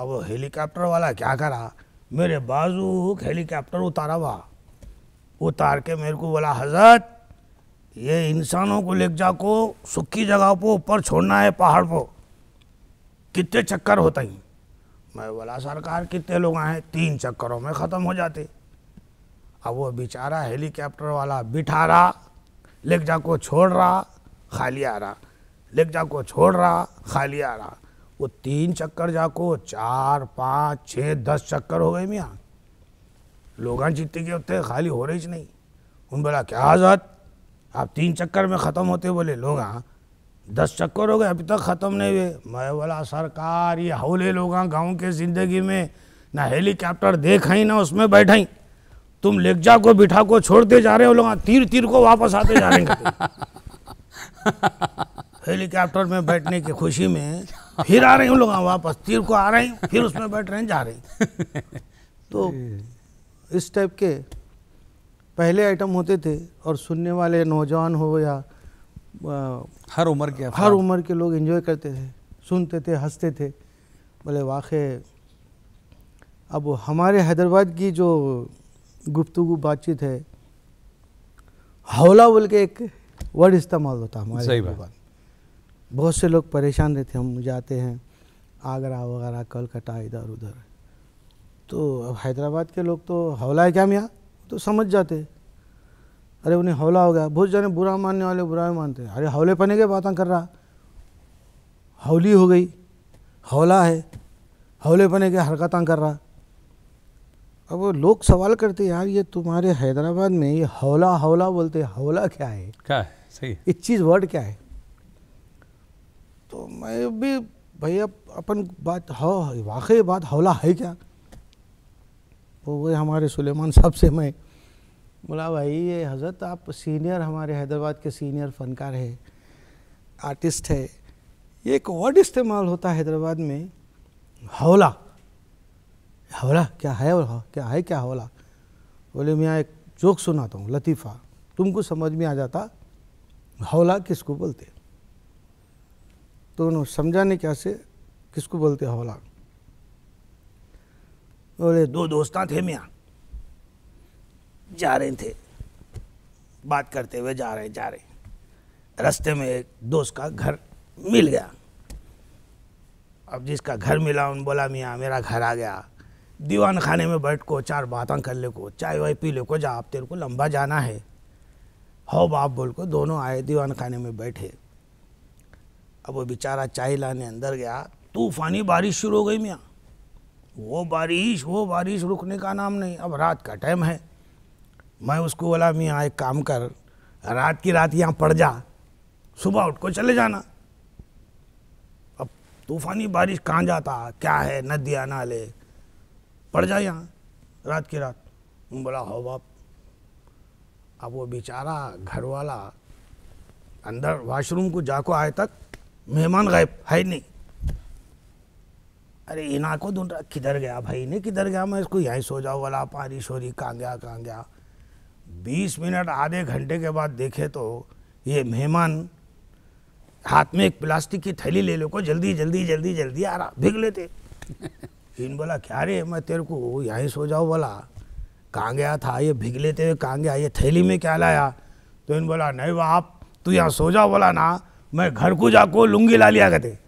Speaker 3: अब हेलीकॉप्टर वाला क्या करा मेरे बाजू हेलीकॉप्टर उतारा हुआ उतार के मेरे को बोला हजरत ये इंसानों को ले जा को सुखी जगह पर ऊपर छोड़ना है पहाड़ पर कितने चक्कर होते हैं मैं बोला सरकार कितने लोग आए तीन चक्करों में ख़त्म हो जाते अब वो बेचारा हेलीकॉप्टर वाला बिठा रहा लेक जा को छोड़ रहा खाली आ रहा लेक जा को छोड़ रहा खाली आ रहा वो तीन चक्कर जाको चार पाँच छः दस चक्कर हो गए मियाँ लोग जीतते के होते खाली हो रही नहीं उन बोला क्या आज़ाद आप तीन चक्कर में ख़त्म होते बोले लोग हाँ, दस चक्कर हो गए अभी तक ख़त्म नहीं हुए मैं बोला सरकार ये हौले लोग हाँ, गाँव के ज़िंदगी में ना हेलीकॉप्टर देखाई ना उसमें बैठाई तुम लेगजा को बिठा को छोड़ते जा रहे हो लोग हाँ, तीर तीर को वापस आते जा रहे हैं [LAUGHS] हेलीकॉप्टर में बैठने की खुशी में
Speaker 2: फिर आ रही हूँ लोग वापस तीर को आ रही फिर उसमें बैठ रहे हैं जा रही [LAUGHS] तो इस टाइप के पहले आइटम होते थे और सुनने वाले नौजवान हो या आ,
Speaker 1: हर उम्र के हर
Speaker 2: उम्र के लोग एंजॉय करते थे सुनते थे हंसते थे बोले वाक़ अब हमारे हैदराबाद की जो गुफ्तु बातचीत है हौला बोल के एक वर्ड इस्तेमाल होता हमारे हैदराबाद बहुत से लोग परेशान रहते हम जाते हैं आगरा वगैरह कलकत्ता इधर उधर तो अब हैदराबाद के लोग तो हौला है क्या मियाँ तो समझ जाते अरे उन्हें हौला हो गया बहुत जाने बुरा मानने वाले बुरा मानते हैं अरे हौले पने के बात कर रहा हौली हो गई हौला है हौले पने के हरकत कर रहा अब वो लोग सवाल करते यार ये तुम्हारे हैदराबाद में ये हौला हौला बोलते हौला क्या है
Speaker 1: क्या है सही
Speaker 2: इस चीज़ वर्ड क्या है तो मैं भी भैया अपन बात हो वाकई बात हौला है क्या वो वो हमारे सुलेमान साहब से मैं बोला भाई ये हज़रत आप सीनियर हमारे हैदराबाद के सीनियर फनकार है आर्टिस्ट है ये एक वर्ड इस्तेमाल होता है हैदराबाद में हौला हौला क्या है क्या है क्या हौला बोले मैं एक जोक सुनाता हूँ लतीफ़ा तुमको समझ में आ जाता हौला किसको बोलते तो उन्होंने समझा नहीं कैसे किसको बोलते हौला बोले
Speaker 3: दो दोस्त थे मियाँ जा रहे थे बात करते हुए जा रहे जा रहे रास्ते में एक दोस्त का घर मिल गया अब जिसका घर मिला उन बोला मियाँ मेरा घर आ गया दीवान खाने में बैठ को चार बातें कर ले को चाय वाय पी ले को जा आप तेरे को लंबा जाना है हो बाप बोल को दोनों आए दीवान खाने में बैठे अब वो बेचारा चाय लाने अंदर गया तूफानी बारिश शुरू हो गई मियाँ वो बारिश वो बारिश रुकने का नाम नहीं अब रात का टाइम है मैं उसको बोला मियाँ एक काम कर रात की रात यहाँ पड़ जा सुबह उठ को चले जाना अब तूफानी बारिश कहाँ जाता क्या है नदियाँ नाले पड़ जा यहाँ रात की रात बोला हो बाप अब वो बेचारा घर वाला अंदर वाशरूम को जाको आए तक मेहमान गायब है नहीं अरे इना को ढूंढ रहा किधर गया भाई ने किधर गया मैं इसको यहीं सो जाओ वाला पानी शोरी कहाँ गया कहाँ गया बीस मिनट आधे घंटे के बाद देखे तो ये मेहमान हाथ में एक प्लास्टिक की थैली ले लो को जल्दी जल्दी जल्दी जल्दी आ रहा भीग लेते [LAUGHS] इन बोला क्या रे मैं तेरे को यहीं सो जाओ बोला कहाँ गया था ये भीग लेते हुए कहाँ गया ये थैली में क्या लाया तो इन बोला नहीं वह आप तू यहाँ सो जाओ बोला ना मैं घर को जाको लुंगी ला लिया करते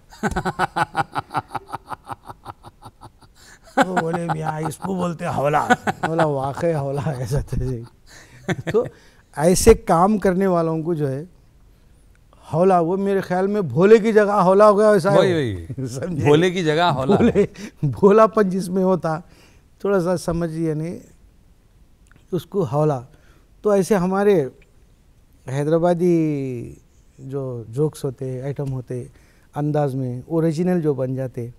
Speaker 3: तो बोले भैया इसको बोलते हवला हवला वाकई हवला ऐसा जी
Speaker 2: तो ऐसे काम करने वालों को जो है हौला वो मेरे ख्याल में भोले की जगह हौला हो गया वैसा वही
Speaker 1: वही भोले की जगह हौला भोले
Speaker 2: भोलापन जिसमें होता थोड़ा सा समझिए यानी उसको हौला तो ऐसे हमारे हैदराबादी जो जोक्स होते आइटम होते अंदाज में ओरिजिनल जो बन जाते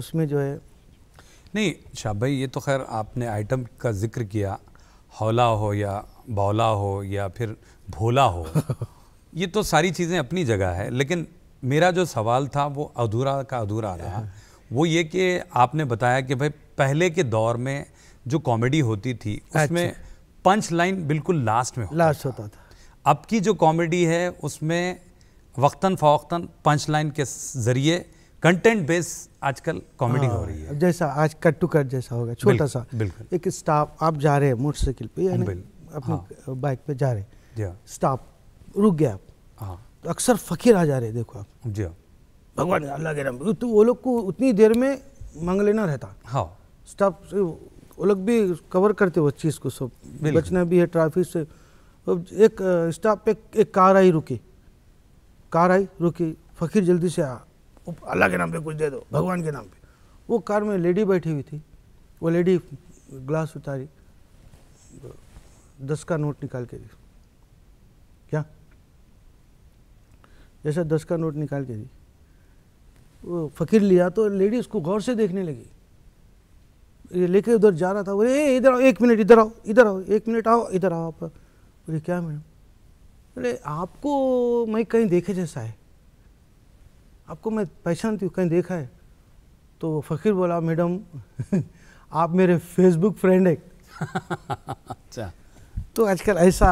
Speaker 2: उसमें जो
Speaker 1: है नहीं शाह अच्छा भाई ये तो खैर आपने आइटम का जिक्र किया हौला हो या बौला हो या फिर भोला हो [LAUGHS] ये तो सारी चीज़ें अपनी जगह है लेकिन मेरा जो सवाल था वो अधूरा का अधूरा रहा हाँ। वो ये कि आपने बताया कि भाई पहले के दौर में जो कॉमेडी होती थी उसमें अच्छा। पंच लाइन बिल्कुल लास्ट में होता लास्ट होता था अब की जो कॉमेडी है उसमें वक्ता फ़ौक्ता पंच लाइन के ज़रिए कंटेंट बेस आजकल कॉमेडी हाँ, हो रही है
Speaker 2: हाँ, जैसा आज कट टू कट जैसा होगा छोटा सा बिल्कुल एक स्टाफ आप जा रहे हैं मोटरसाइकिल पे
Speaker 1: अपने
Speaker 2: हाँ, बाइक पे जा रहे हैं स्टाफ हाँ। रुक गया आप हाँ तो अक्सर फकीर आ जा रहे हैं देखो आप जी हाँ। भगवान अल्लाह के रंग तो वो लोग को उतनी देर में मांग लेना रहता हाँ स्टाफ वो लोग भी कवर करते वो चीज़ को सब बचना भी है ट्रैफिक से एक स्टॉप पे एक कार आई रुकी कार आई रुकी फ़कीर जल्दी से आ अल्लाह के नाम पे कुछ दे दो भगवान के नाम पे वो कार में लेडी बैठी हुई थी वो लेडी ग्लास उतारी दस का नोट निकाल के दी क्या जैसा दस का नोट निकाल के दी वो फ़कीर लिया तो लेडी उसको गौर से देखने लगी ये लेके उधर जा रहा था ए इधर आओ एक मिनट इधर आओ इधर आओ एक मिनट आओ इधर आओ आप बोले क्या मैडम बोले आपको मैं कहीं देखे जैसा है आपको मैं पहचानती हूँ कहीं देखा है तो फ़कीर बोला मैडम [LAUGHS] आप मेरे फेसबुक फ्रेंड है [LAUGHS] अच्छा तो आजकल ऐसा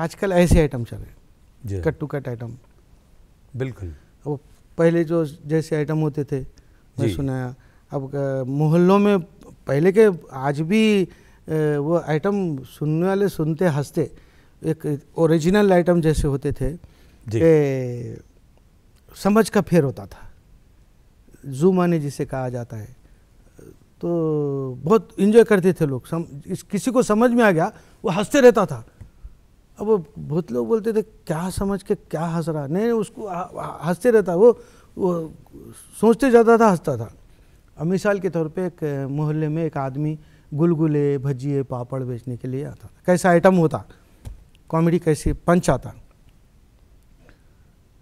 Speaker 2: आजकल ऐसे आइटम चले कट टू कट आइटम बिल्कुल अब पहले जो जैसे आइटम होते थे मैं सुनाया अब मोहल्लों में पहले के आज भी वो आइटम सुनने वाले सुनते हंसते एक ओरिजिनल आइटम जैसे होते थे ए, समझ का फेर होता था जूमाने जिसे कहा जाता है तो बहुत इंजॉय करते थे लोग सम, इस, किसी को समझ में आ गया वो हंसते रहता था अब वो बहुत लोग बोलते थे क्या समझ के क्या हंस रहा नहीं उसको हंसते रहता वो वो सोचते जाता था हंसता था अब मिसाल के तौर पे एक मोहल्ले में एक आदमी गुलगुले भजिए पापड़ बेचने के लिए आता था कैसा आइटम होता कॉमेडी कैसी पंच आता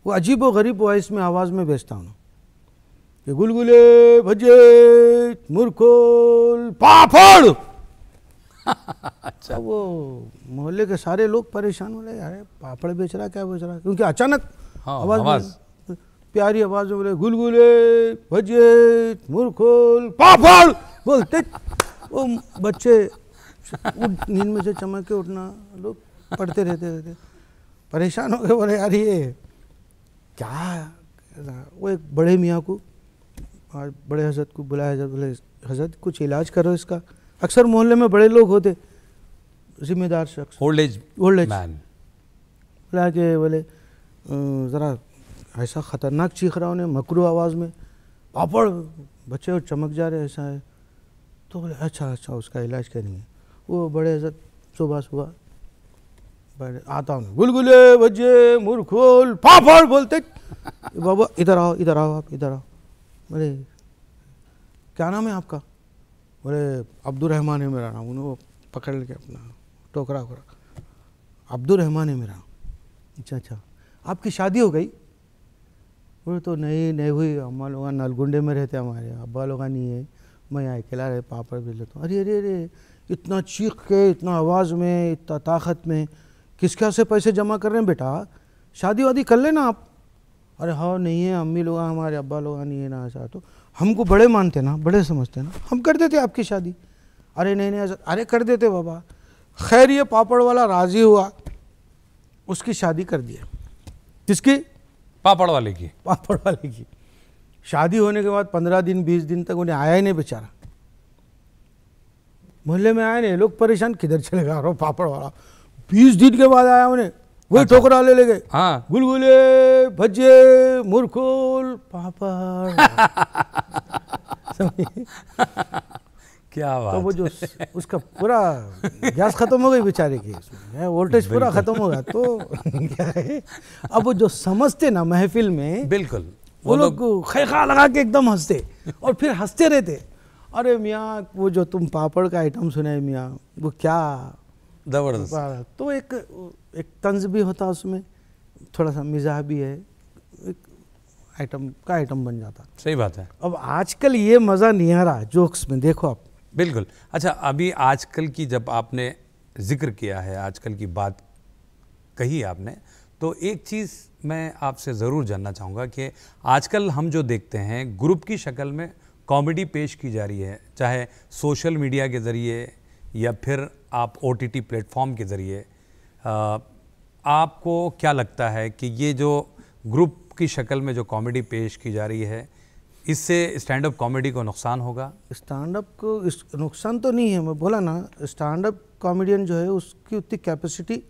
Speaker 2: वो अजीब व गरीब वॉइस में आवाज़ में बेचता हूँ कि गुलगुले भजे मुरखोल पापड़
Speaker 1: अच्छा वो
Speaker 2: मोहल्ले के सारे लोग परेशान हो रहे अरे पापड़ बेच रहा क्या बेच रहा क्योंकि अचानक आवाज़, हाँ, प्यारी आवाज में बोले गुलगुले भजे मुरखोल पापड़ बोलते वो बच्चे नींद में से चमक के उठना लोग पढ़ते रहते रहते परेशान हो गए बोले यार ये क्या वो एक बड़े मियाँ को और बड़े हजरत को बुलाया हजरत बोले हजरत कुछ इलाज करो इसका अक्सर मोहल्ले में बड़े लोग होते जिम्मेदार शख्स
Speaker 1: old age old age man
Speaker 2: बुला के बोले ज़रा ऐसा ख़तरनाक चीख रहा उन्हें मकरू आवाज़ में पापड़ बच्चे और चमक जा रहे ऐसा है तो बोले अच्छा अच्छा उसका इलाज करेंगे वो बड़े हजरत सुबह सुबह आता हूँ गुलगुले बजे मुरखोल फाफड़ बोलते [LAUGHS] बाबा इधर आओ इधर आओ आप इधर आओ बोले क्या नाम है आपका बोले अब्दुलरहमान है मेरा नाम उन्होंने पकड़ लिया अपना टोकरा वोकरा अब्दुलरहमान है मेरा अच्छा अच्छा आपकी शादी हो गई बोले तो नहीं नहीं हुई अम्मा लोग नलगुंडे में रहते हमारे अब्बा लोग नहीं है मैं यहाँ अकेला रहे पापड़ भी लेता हूँ अरे अरे अरे इतना चीख के इतना आवाज़ में इतना ताकत में किसके से पैसे जमा कर रहे हैं बेटा शादी वादी कर लेना आप अरे हाँ नहीं है अम्मी लोग हाँ, हमारे अब्बा लोग हाँ, नहीं है ना ऐसा तो हमको बड़े मानते ना बड़े समझते ना हम कर देते आपकी शादी अरे नहीं नहीं ऐसा अरे कर देते बाबा खैर ये पापड़ वाला राजी हुआ उसकी शादी कर दिया किसकी
Speaker 1: पापड़ वाले की
Speaker 2: पापड़ वाले की शादी होने के बाद पंद्रह दिन बीस दिन तक उन्हें आया ही नहीं बेचारा मोहल्ले में आया नहीं लोग परेशान किधर चले गया पापड़ वाला बीस दिन के बाद आया उन्हें वही हाँ, ठोकरा हाँ। ले ले गए हाँ गुलगुले भज्जे मुरखुल पापड़
Speaker 1: [LAUGHS] क्या बात तो वो जो
Speaker 2: उसका पूरा गैस खत्म हो गई बेचारे की वोल्टेज पूरा खत्म हो गया तो क्या है अब वो जो समझते ना महफिल में बिल्कुल वो, लोग खैखा लगा के एकदम हंसते और फिर हंसते रहते अरे मियाँ वो जो तुम पापड़ का आइटम सुनाए मियाँ वो क्या
Speaker 1: तो
Speaker 2: एक एक तंज भी होता उसमें थोड़ा सा मिजाह भी है एक आइटम का आइटम बन जाता सही बात है अब आजकल ये मज़ा नहीं आ रहा जोक्स में देखो आप
Speaker 1: बिल्कुल अच्छा अभी आजकल की जब आपने जिक्र किया है आजकल की बात कही आपने तो एक चीज़ मैं आपसे ज़रूर जानना चाहूँगा कि आजकल हम जो देखते हैं ग्रुप की शक्ल में कॉमेडी पेश की जा रही है चाहे सोशल मीडिया के ज़रिए या फिर आप ओ टी प्लेटफॉर्म के ज़रिए आपको क्या लगता है कि ये जो ग्रुप की शक्ल में जो कॉमेडी पेश की जा रही है इससे स्टैंड अप कॉमेडी को नुकसान होगा
Speaker 2: स्टैंड अप को इस नुकसान तो नहीं है मैं बोला ना स्टैंड अप कॉमेडियन जो है उसकी उतनी कैपेसिटी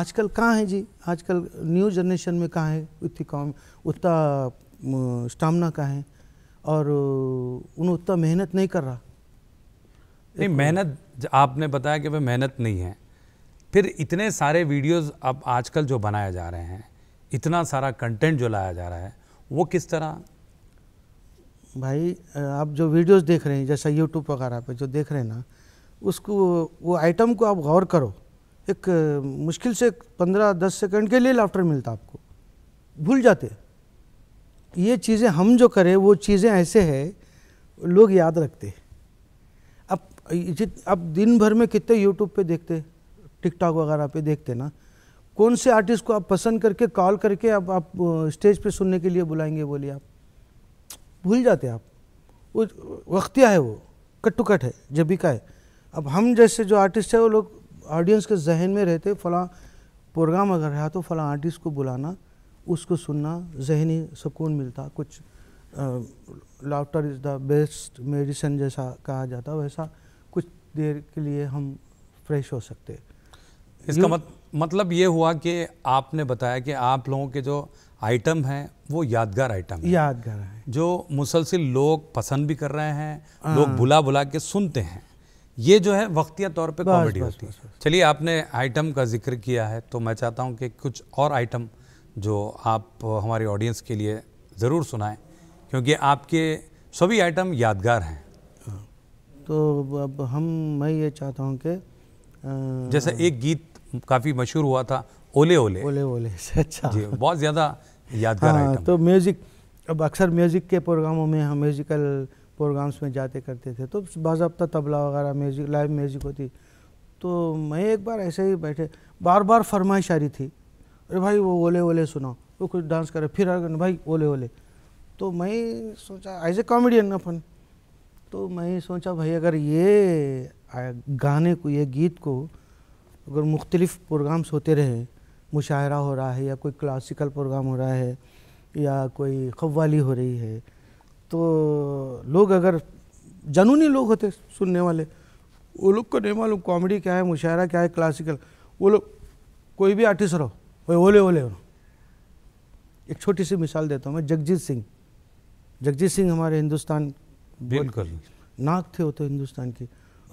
Speaker 2: आजकल कहाँ है जी आजकल न्यू जनरेशन में कहाँ है उतनी कॉम उतना स्टामना कहाँ है और उन्हें उतना मेहनत नहीं कर रहा
Speaker 1: नहीं मेहनत आपने बताया कि भाई मेहनत नहीं है फिर इतने सारे वीडियोस अब आजकल जो बनाए जा रहे हैं इतना सारा कंटेंट जो लाया जा रहा है वो किस तरह
Speaker 2: भाई आप जो वीडियोस देख रहे हैं जैसे यूट्यूब वगैरह पे जो देख रहे हैं ना उसको वो आइटम को आप गौर करो एक मुश्किल से पंद्रह दस सेकंड के लिए लाफ्टर मिलता आपको भूल जाते ये चीज़ें हम जो करें वो चीज़ें ऐसे है लोग याद रखते हैं जित अब दिन भर में कितने यूट्यूब पे देखते टिकटॉक वगैरह पे देखते ना कौन से आर्टिस्ट को आप पसंद करके कॉल करके अब आप स्टेज पे सुनने के लिए बुलाएंगे बोलिए आप भूल जाते आप वो वक्तिया है वो कट टू कट है जबी का है अब हम जैसे जो आर्टिस्ट है वो लोग ऑडियंस के जहन में रहते फला प्रोग्राम अगर रहा तो फला आर्टिस्ट को बुलाना उसको सुनना जहनी सुकून मिलता कुछ laughter is the best medicine जैसा कहा जाता वैसा देर के लिए हम फ्रेश हो सकते
Speaker 1: इसका मत, मतलब ये हुआ कि आपने बताया कि आप लोगों के जो आइटम हैं वो यादगार आइटम है यादगार है जो मुसलसिल लोग पसंद भी कर रहे हैं हाँ। लोग भुला भुला के सुनते हैं ये जो है वक्तिया तौर पे कॉमेडी होती है चलिए आपने आइटम का जिक्र किया है तो मैं चाहता हूँ कि कुछ और आइटम जो आप हमारे ऑडियंस के लिए ज़रूर सुनाएं क्योंकि आपके सभी आइटम यादगार हैं
Speaker 2: तो अब हम मैं ये चाहता हूँ कि जैसा
Speaker 1: एक गीत काफ़ी मशहूर हुआ था ओले ओले ओले ओले
Speaker 2: से [LAUGHS] अच्छा जी
Speaker 1: बहुत ज़्यादा यादगार हाँ, आइटम
Speaker 2: तो म्यूज़िक अब अक्सर म्यूज़िक के प्रोग्रामों में हम म्यूज़िकल प्रोग्राम्स में जाते करते थे तो बाबा तबला वगैरह म्यूज़िक लाइव म्यूज़िक होती तो मैं एक बार ऐसे ही बैठे बार बार फरमाइश आ रही थी अरे भाई वो ओले ओले सुनाओ वो कुछ डांस करे फिर भाई ओले ओले तो मैं सोचा एज ए कॉमेडियन अपन तो मैं सोचा भाई अगर ये गाने को ये गीत को अगर मुख्तलिफ़ प्रोग्राम्स होते रहे मुशायरा हो रहा है या कोई क्लासिकल प्रोग्राम हो रहा है या कोई खवाली हो रही है तो लोग अगर जनूनी लोग होते सुनने वाले वो लोग को नहीं मालूम कॉमेडी क्या है मुशायरा क्या है क्लासिकल वो लोग कोई भी आर्टिस्ट रहो भाई ओले ओले एक छोटी सी मिसाल देता हूँ मैं जगजीत सिंह जगजीत सिंह हमारे हिंदुस्तान बिल्कुल नाक थे वो तो हिंदुस्तान के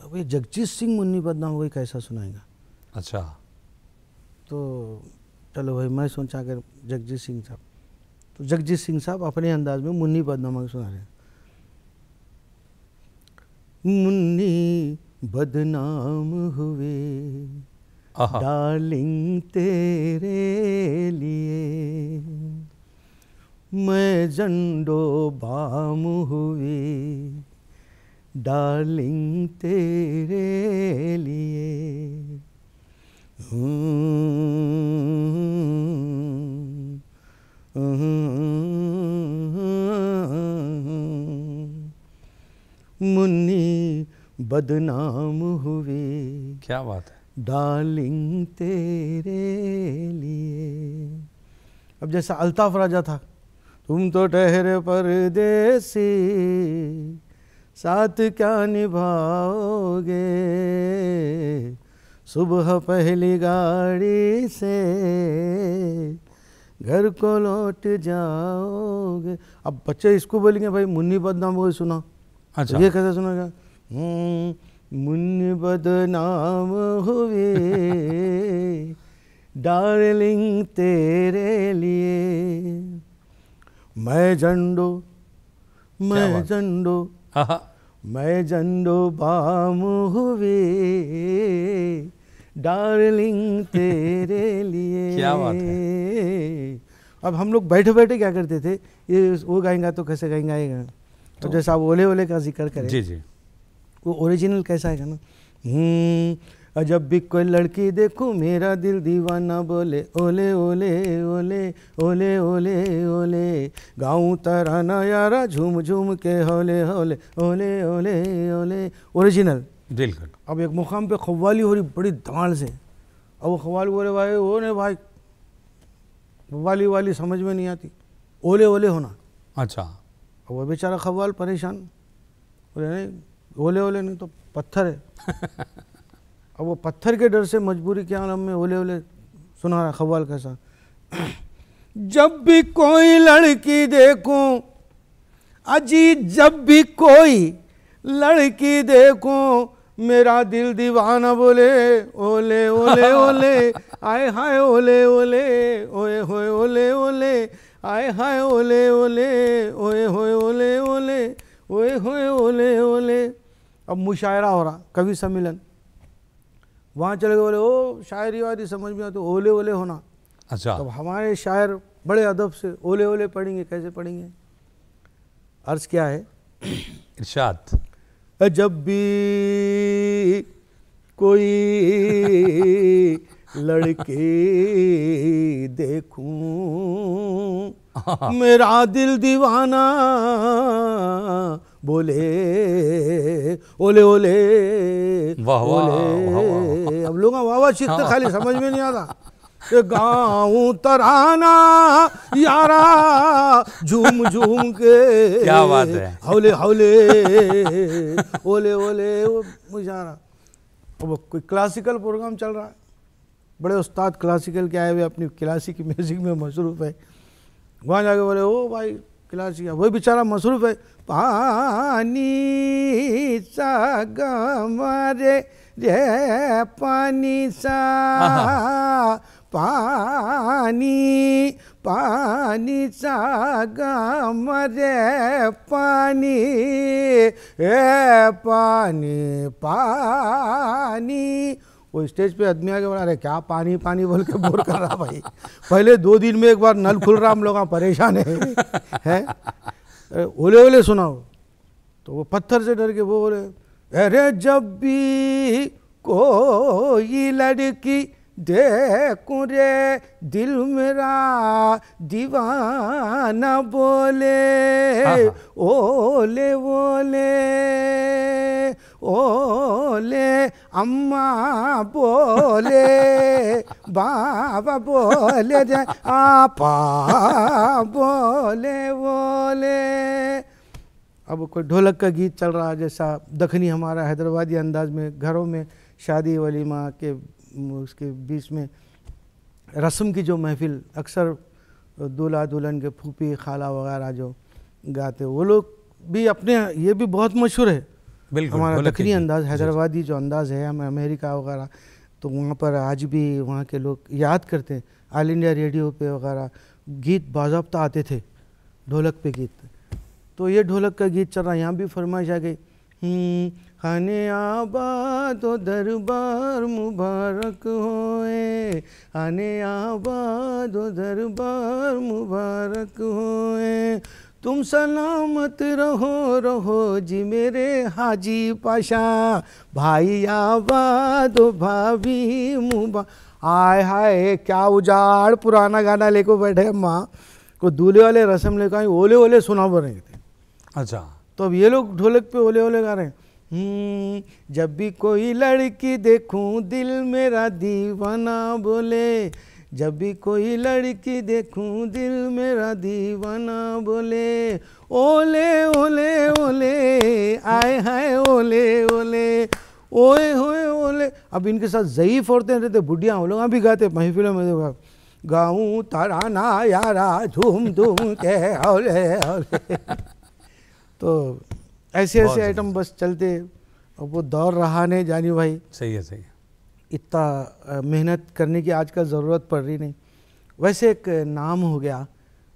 Speaker 2: अब ये जगजीत सिंह मुन्नी बदनाम हो गई कैसा सुनाएगा अच्छा तो चलो भाई मैं सोचा अगर जगजीत सिंह साहब तो जगजीत सिंह साहब अपने अंदाज में मुन्नी बदनामा सुना रहे मुन्नी बदनाम हुए डार्लिंग तेरे लिए मैं जंडो बाम हुई डार्लिंग तेरे लिए मुन्नी बदनाम हुई क्या बात है डार्लिंग तेरे लिए अब जैसा अल्ताफ राजा था तुम तो ठहरे परदेसी साथ क्या निभाओगे सुबह पहली गाड़ी से घर को लौट जाओगे अब बच्चे इसको बोलेंगे भाई मुन्नी बदनाम को सुना अच्छा ये कैसे सुनेगा हम्म, मुन्नी बदनाम हुए डार्लिंग तेरे लिए मैं जंडो मैं जंडो मैं जंडो बाम हुए डार्लिंग तेरे लिए क्या बात है अब हम लोग बैठे बैठे क्या करते थे ये वो गाएंगा तो कैसे गाएंगे आएगा तो, तो जैसा आप ओले ओले का जिक्र करें जी जी वो ओरिजिनल कैसा आएगा ना हम्म, जब भी कोई लड़की देखूं मेरा दिल दीवाना बोले ओले ओले ओले ओले ओले ओले गाऊं तराना यारा झूम झूम के होले होले ओले ओले ओले ओरिजिनल बिल्कुल अब एक मुकाम पे खवाली हो रही बड़ी धमाल से अब वो खवाली बोले भाई वो ने भाई वाली वाली समझ में नहीं आती ओले ओले होना
Speaker 1: अच्छा अब
Speaker 2: वो बेचारा खवाल परेशान बोले नहीं ओले ओले नहीं तो पत्थर है [LAUGHS] अब वो पत्थर के डर से मजबूरी के आलम में ओले ओले सुना रहा खवाल कैसा जब भी कोई लड़की देखूं अजी जब भी कोई लड़की देखूं मेरा दिल दीवाना बोले ओले ओले ओले [LAUGHS] आए हाय ओले ओले ओए होए ओले ओले आए हाय ओले ओले ओए होए ओले ओले ओए होए ओले ओले अब मुशायरा हो रहा कवि सम्मिलन वहाँ चले गए बोले ओ शायरी वायरी समझ में आ तो ओले ओले होना अच्छा तो हमारे शायर बड़े अदब से ओले ओले पढ़ेंगे कैसे पढ़ेंगे
Speaker 1: अर्ज क्या है इर्शाद
Speaker 2: जब भी कोई लड़की देखूं हाँ। मेरा दिल दीवाना बोले ओले ओले वाह अब लोग वाह तो खाली समझ में नहीं आता गाँव तराना यारा झूम झूम के क्या बात है हौले हौले ओले ओले मुशारा अब कोई क्लासिकल प्रोग्राम चल रहा है बड़े उस्ताद क्लासिकल के आए हुए अपनी क्लासिक म्यूजिक में मसरूफ़ है वहाँ जाके बोले ओ भाई क्लासिक वही बेचारा मसरूफ़ है पानी सगमरे रे पानी सा पानी पानी सगमरे पानी ए पानी पानी वो स्टेज पे आदमी आगे बोला अरे क्या पानी पानी बोल के बोर कर रहा भाई [LAUGHS] पहले दो दिन में एक बार नल खुल रहा हम लोग परेशान है, है? ओले ओले सुनाओ तो वो पत्थर से डर के वो बोले अरे जब भी कोई लड़की देखूं रे दिल मेरा दीवाना बोले ओले हाँ, हाँ। ओले अम्मा बोले बाबा बोले బోలే आपा बोले बोले अब कोई ढोलक का गीत चल रहा जैसा दखनी हमारा हैदराबादी अंदाज में घरों में शादी माँ के उसके बीच में रस्म की जो महफिल अक्सर दूल्हा दुल्हन के फूफी खाला वगैरह जो गाते वो लोग भी अपने ये भी बहुत मशहूर है हमारा दखनी अंदाज हैदराबादी जो अंदाज़ है हम अमेरिका वगैरह तो वहाँ पर आज भी वहाँ के लोग याद करते हैं ऑल इंडिया रेडियो पे वगैरह गीत बाजबता आते थे ढोलक पे गीत तो ये ढोलक का गीत चल रहा है यहाँ भी फरमाइश आ गई हम्म, खाने आबाद हो दरबार मुबारक होए आने आबाद हो दरबार मुबारक होए तुम सलामत रहो रहो जी मेरे हाजी पाशा भाई आबाद भाभी मुबा आय हाय क्या उजाड़ पुराना गाना लेको बैठे माँ को दूल्हे वाले रस्म लेकर आई ओले ओले सुना रहे थे अच्छा तो अब ये लोग ढोलक पे ओले ओले गा रहे हैं हम्म, जब भी कोई लड़की देखूं दिल मेरा दीवाना बोले जब भी कोई लड़की देखूं दिल मेरा दीवाना बोले ओले ओले ओले आए हाय ओले ओले ओए होए ओले अब इनके साथ ज़यीफ औरतें रहते बुढ़िया हम लोग अभी गाते महफिलों में देखा गाऊँ ना यारा झूम धूम के ओले ओले [LAUGHS] तो ऐसे ऐसे आइटम बस चलते अब वो दौड़ रहा नहीं जानी भाई सही है सही है इतना मेहनत करने की आजकल ज़रूरत पड़ रही नहीं वैसे एक नाम हो गया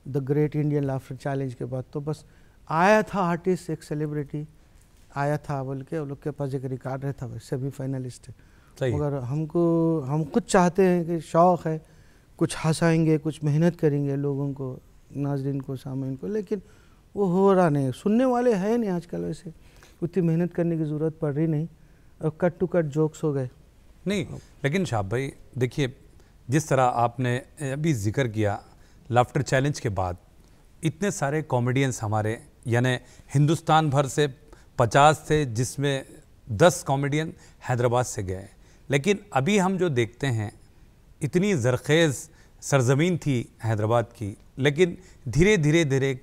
Speaker 2: the great Indian laughter challenge के बाद तो बस आया था आर्टिस्ट एक सेलिब्रिटी आया था बोल के उन लोग के पास एक रिकॉर्ड रहता वैसे सभी फाइनलिस्ट मगर हमको हम खुद चाहते हैं कि शौक़ है कुछ हंसाएंगे कुछ मेहनत करेंगे लोगों को नाजरन को सामीन को लेकिन वो हो रहा नहीं सुनने वाले हैं नहीं आजकल वैसे उतनी मेहनत करने की ज़रूरत पड़ रही नहीं और कट टू कट जोक्स हो गए
Speaker 1: नहीं लेकिन शाह भाई देखिए जिस तरह आपने अभी जिक्र किया लाफ्टर चैलेंज के बाद इतने सारे कॉमेडियंस हमारे यानी हिंदुस्तान भर से पचास थे जिसमें दस कॉमेडियन हैदराबाद से गए लेकिन अभी हम जो देखते हैं इतनी जरखेज़ सरजमीन थी हैदराबाद की लेकिन धीरे धीरे धीरे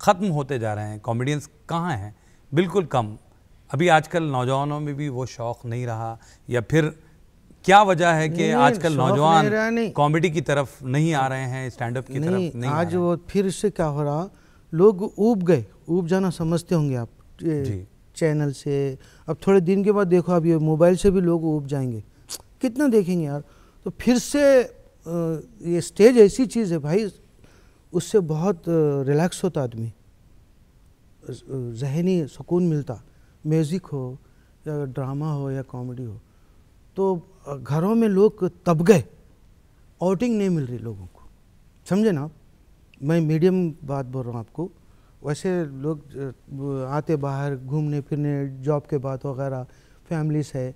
Speaker 1: ख़त्म होते जा रहे हैं कॉमेडियंस कहाँ हैं बिल्कुल कम अभी आजकल नौजवानों में भी वो शौक़ नहीं रहा या फिर क्या वजह है कि आजकल नौजवान कॉमेडी की तरफ नहीं आ रहे हैं स्टैंड अप की नहीं, तरफ नहीं आज वो
Speaker 2: फिर से क्या हो रहा लोग ऊब गए ऊब जाना समझते होंगे आप चैनल से अब थोड़े दिन के बाद देखो अब ये मोबाइल से भी लोग ऊब जाएंगे कितना देखेंगे यार तो फिर से ये स्टेज ऐसी चीज़ है भाई उससे बहुत रिलैक्स होता आदमी जहनी सुकून मिलता म्यूज़िक हो या ड्रामा हो या कॉमेडी हो तो घरों में लोग तब गए आउटिंग नहीं मिल रही लोगों को समझे ना मैं मीडियम बात बोल रहा हूँ आपको वैसे लोग आते बाहर घूमने फिरने जॉब के बाद वगैरह फैमिलीस है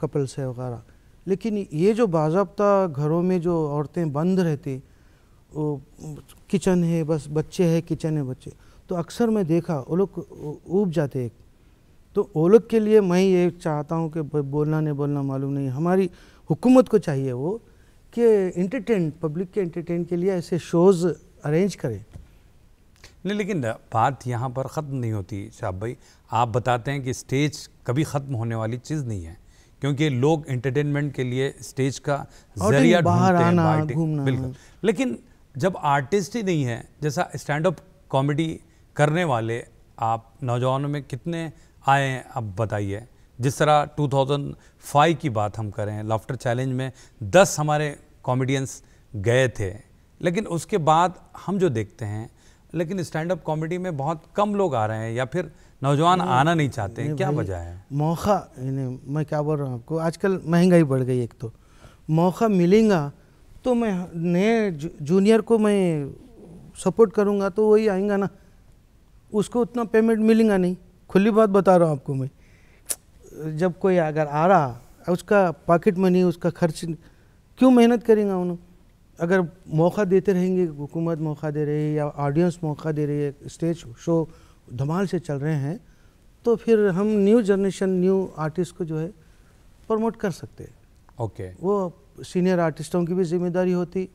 Speaker 2: कपल्स है वगैरह लेकिन ये जो बाबा घरों में जो औरतें बंद रहती वो किचन है बस बच्चे है किचन है बच्चे तो अक्सर मैं देखा वो लोग ऊब जाते एक तो वो लोग के लिए मैं ये चाहता हूँ कि बोलना नहीं बोलना मालूम नहीं हमारी हुकूमत को चाहिए वो कि इंटरटेन पब्लिक के इंटरटेन के लिए ऐसे शोज़ अरेंज करें
Speaker 1: नहीं लेकिन बात यहाँ पर ख़त्म नहीं होती साहब भाई आप बताते हैं कि स्टेज कभी ख़त्म होने वाली चीज़ नहीं है क्योंकि लोग एंटरटेनमेंट के लिए स्टेज का जरिया बाहर आना घूमना बिल्कुल लेकिन जब आर्टिस्ट ही नहीं है जैसा स्टैंड अप कॉमेडी करने वाले आप नौजवानों में कितने आए अब बताइए जिस तरह 2005 की बात हम करें लाफ्टर चैलेंज में 10 हमारे कॉमेडियंस गए थे लेकिन उसके बाद हम जो देखते हैं लेकिन स्टैंड अप कॉमेडी में बहुत कम लोग आ रहे हैं या फिर नौजवान आना नहीं चाहते हैं क्या वजह है
Speaker 2: मौका मैं क्या बोल रहा हूँ आपको आजकल महंगाई बढ़ गई एक तो मौका मिलेगा तो मैं नए जूनियर को मैं सपोर्ट करूँगा तो वही आएंगा ना उसको उतना पेमेंट मिलेगा नहीं खुली बात बता रहा हूँ आपको मैं जब कोई अगर आ रहा उसका पॉकेट मनी उसका खर्च क्यों मेहनत करेंगे उन्होंने अगर मौका देते रहेंगे हुकूमत मौका दे रही है या ऑडियंस मौका दे रही है स्टेज शो धमाल से चल रहे हैं तो फिर हम न्यू जनरेशन न्यू आर्टिस्ट को जो है प्रमोट कर सकते हैं ओके okay. वो सीनियर आर्टिस्टों की भी जिम्मेदारी होती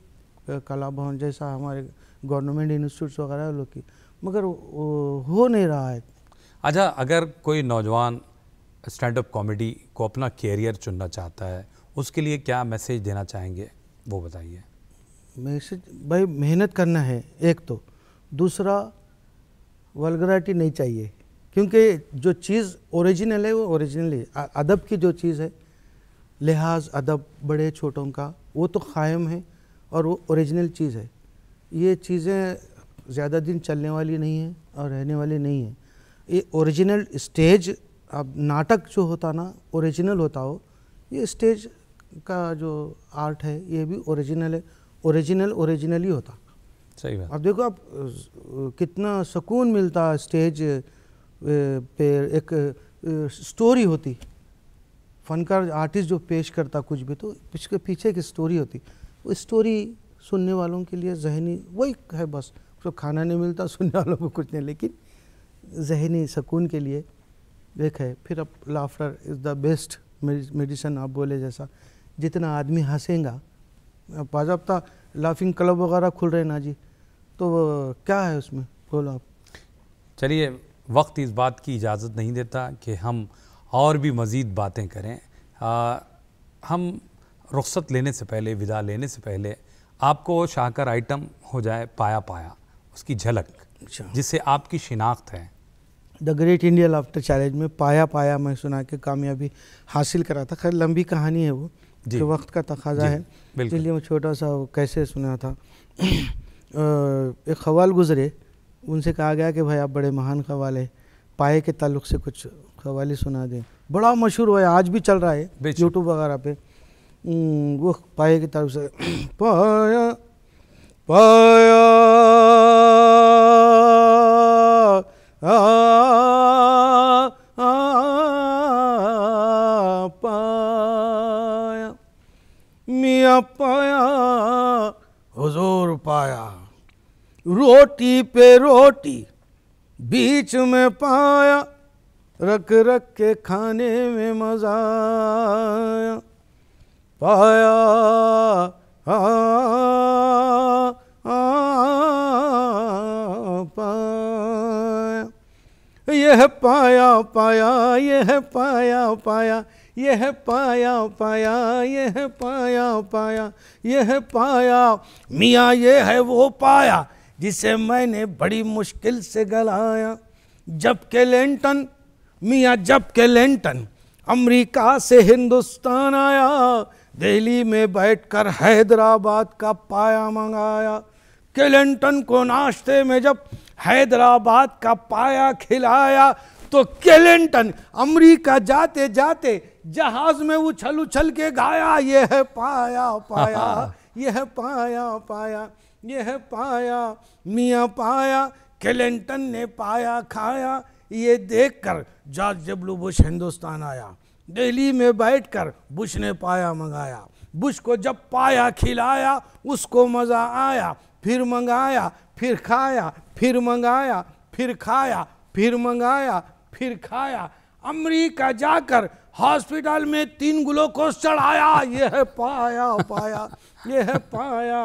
Speaker 2: कला भवन जैसा हमारे गवर्नमेंट इंस्टीट्यूट्स वगैरह लोग की मगर वो हो नहीं रहा है
Speaker 1: अच्छा अगर कोई नौजवान स्टैंड अप कॉमेडी को अपना कैरियर चुनना चाहता है उसके लिए क्या मैसेज देना चाहेंगे वो बताइए
Speaker 2: मैसेज भाई मेहनत करना है एक तो दूसरा वलगराटी नहीं चाहिए क्योंकि जो चीज़ ओरिजिनल है वो ओरिजिनल है अदब की जो चीज़ है लिहाज अदब बड़े छोटों का वो तो कायम है और वो ओरिजिनल चीज़ है ये चीज़ें ज़्यादा दिन चलने वाली नहीं है और रहने वाली नहीं है ये ओरिजिनल स्टेज अब नाटक जो होता ना ओरिजिनल होता हो ये स्टेज का जो आर्ट है ये भी ओरिजिनल है ओरिजिनल ओरिजिनल ही होता सही बात अब देखो आप कितना सुकून मिलता स्टेज पे एक स्टोरी होती फनकार आर्टिस्ट जो पेश करता कुछ भी तो उसके पीछे की स्टोरी होती वो स्टोरी सुनने वालों के लिए जहनी वही है बस उसको तो खाना नहीं मिलता सुनने वालों को कुछ नहीं लेकिन जहनी सकून के लिए एक है फिर अब laughter is the best medicine आप बोले जैसा जितना आदमी हंसेगा बाजाबता लाफिंग क्लब वगैरह खुल रहे ना जी तो क्या है उसमें बोलो आप
Speaker 1: चलिए वक्त इस बात की इजाज़त नहीं देता कि हम और भी मज़ीद बातें करें आ, हम रुख्सत लेने से पहले विदा लेने से पहले आपको शाहकर आइटम हो जाए पाया पाया उसकी झलक अच्छा। जिससे आपकी शिनाख्त है
Speaker 2: the great India laughter challenge में पाया पाया मैं सुना के कामयाबी हासिल करा था खैर लंबी कहानी है वो जो वक्त का तकाजा है इसलिए मैं छोटा सा कैसे सुना था [CLEARS THROAT] एक खवाल गुजरे उनसे कहा गया कि भाई आप बड़े महान खवाल है पाए के ताल्लुक से कुछ खवाली सुना दें बड़ा मशहूर हुआ है आज भी चल रहा है यूट्यूब वगैरह पे वो पाए के तरफ से [CLEARS THROAT] पाया पाया आ, आ, रोटी पे रोटी बीच में पाया रख रख के खाने में मजा आया पाया आ, आ, आ, पाया यह पाया पाया यह पाया पाया यह पाया पाया यह पाया पाया यह पाया मियाँ ये है वो पाया जिसे मैंने बड़ी मुश्किल से गलाया जब के लेंटन मियाँ जब के लेंटन अमेरिका से हिंदुस्तान आया दिल्ली में बैठकर हैदराबाद का पाया मंगाया केलेंटन को नाश्ते में
Speaker 3: जब हैदराबाद का पाया खिलाया तो केलेंटन
Speaker 2: अमेरिका जाते जाते जहाज में उछल उछल के गाया ये है पाया पाया [LAUGHS] ये है पाया पाया यह पाया मियाँ पाया
Speaker 3: क्लिंटन ने पाया खाया ये देखकर जॉर्ज डब्ल्यू बुश
Speaker 2: हिंदुस्तान आया दिल्ली में बैठकर बुश ने पाया मंगाया बुश को जब पाया खिलाया उसको मज़ा आया फिर मंगाया फिर खाया फिर मंगाया फिर खाया फिर मंगाया फिर खाया अमरीका जाकर हॉस्पिटल में तीन ग्लूकोज चढ़ाया यह पाया पाया यह पाया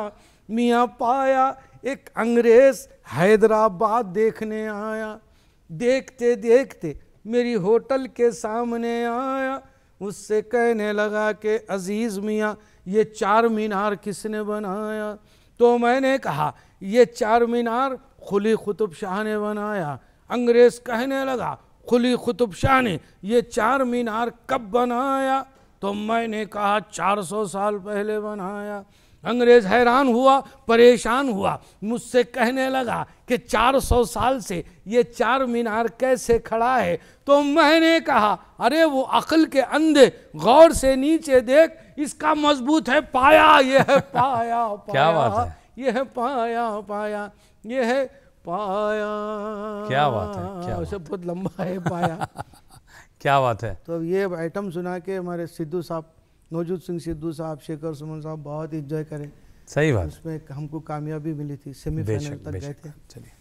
Speaker 2: मियाँ पाया एक अंग्रेज हैदराबाद देखने आया देखते देखते मेरी होटल के सामने आया उससे कहने लगा कि अज़ीज़ मियाँ ये चार मीनार किसने बनाया तो मैंने कहा ये चार मीनार खुली कुतुब शाह ने बनाया अंग्रेज़ कहने लगा खुली कुतुब शाह ने ये चार मीनार कब बनाया तो मैंने कहा 400 साल पहले बनाया अंग्रेज हैरान हुआ परेशान हुआ मुझसे कहने लगा
Speaker 3: कि 400 साल से ये चार मीनार कैसे खड़ा है तो मैंने कहा
Speaker 2: अरे वो अकल के अंधे गौर से नीचे देख इसका मजबूत है पाया ये है पाया, पाया
Speaker 1: [LAUGHS] क्या बात है
Speaker 2: ये है पाया पाया ये है पाया क्या बात है क्या उसे बहुत लंबा है पाया
Speaker 1: [LAUGHS] क्या बात है
Speaker 2: तो ये आइटम सुना के हमारे सिद्धू साहब नवजोत सिंह सिद्धू साहब शेखर सुमन साहब बहुत इंजॉय करें सही बात उसमें हमको कामयाबी मिली थी सेमीफाइनल तक गए थे चलिए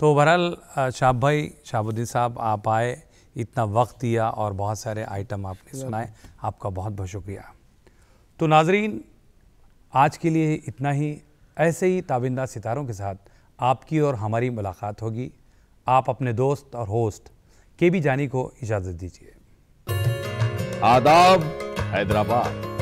Speaker 1: तो बहरहाल शाह भाई शाहबुद्दीन साहब आप आए इतना वक्त दिया और बहुत सारे आइटम आपने सुनाए आपका बहुत बहुत शुक्रिया तो नाजरीन आज के लिए इतना ही ऐसे ही ताबिंदा सितारों के साथ आपकी और हमारी मुलाकात होगी आप अपने दोस्त और होस्ट के बी जानी को इजाज़त दीजिए आदाब हैदराबाद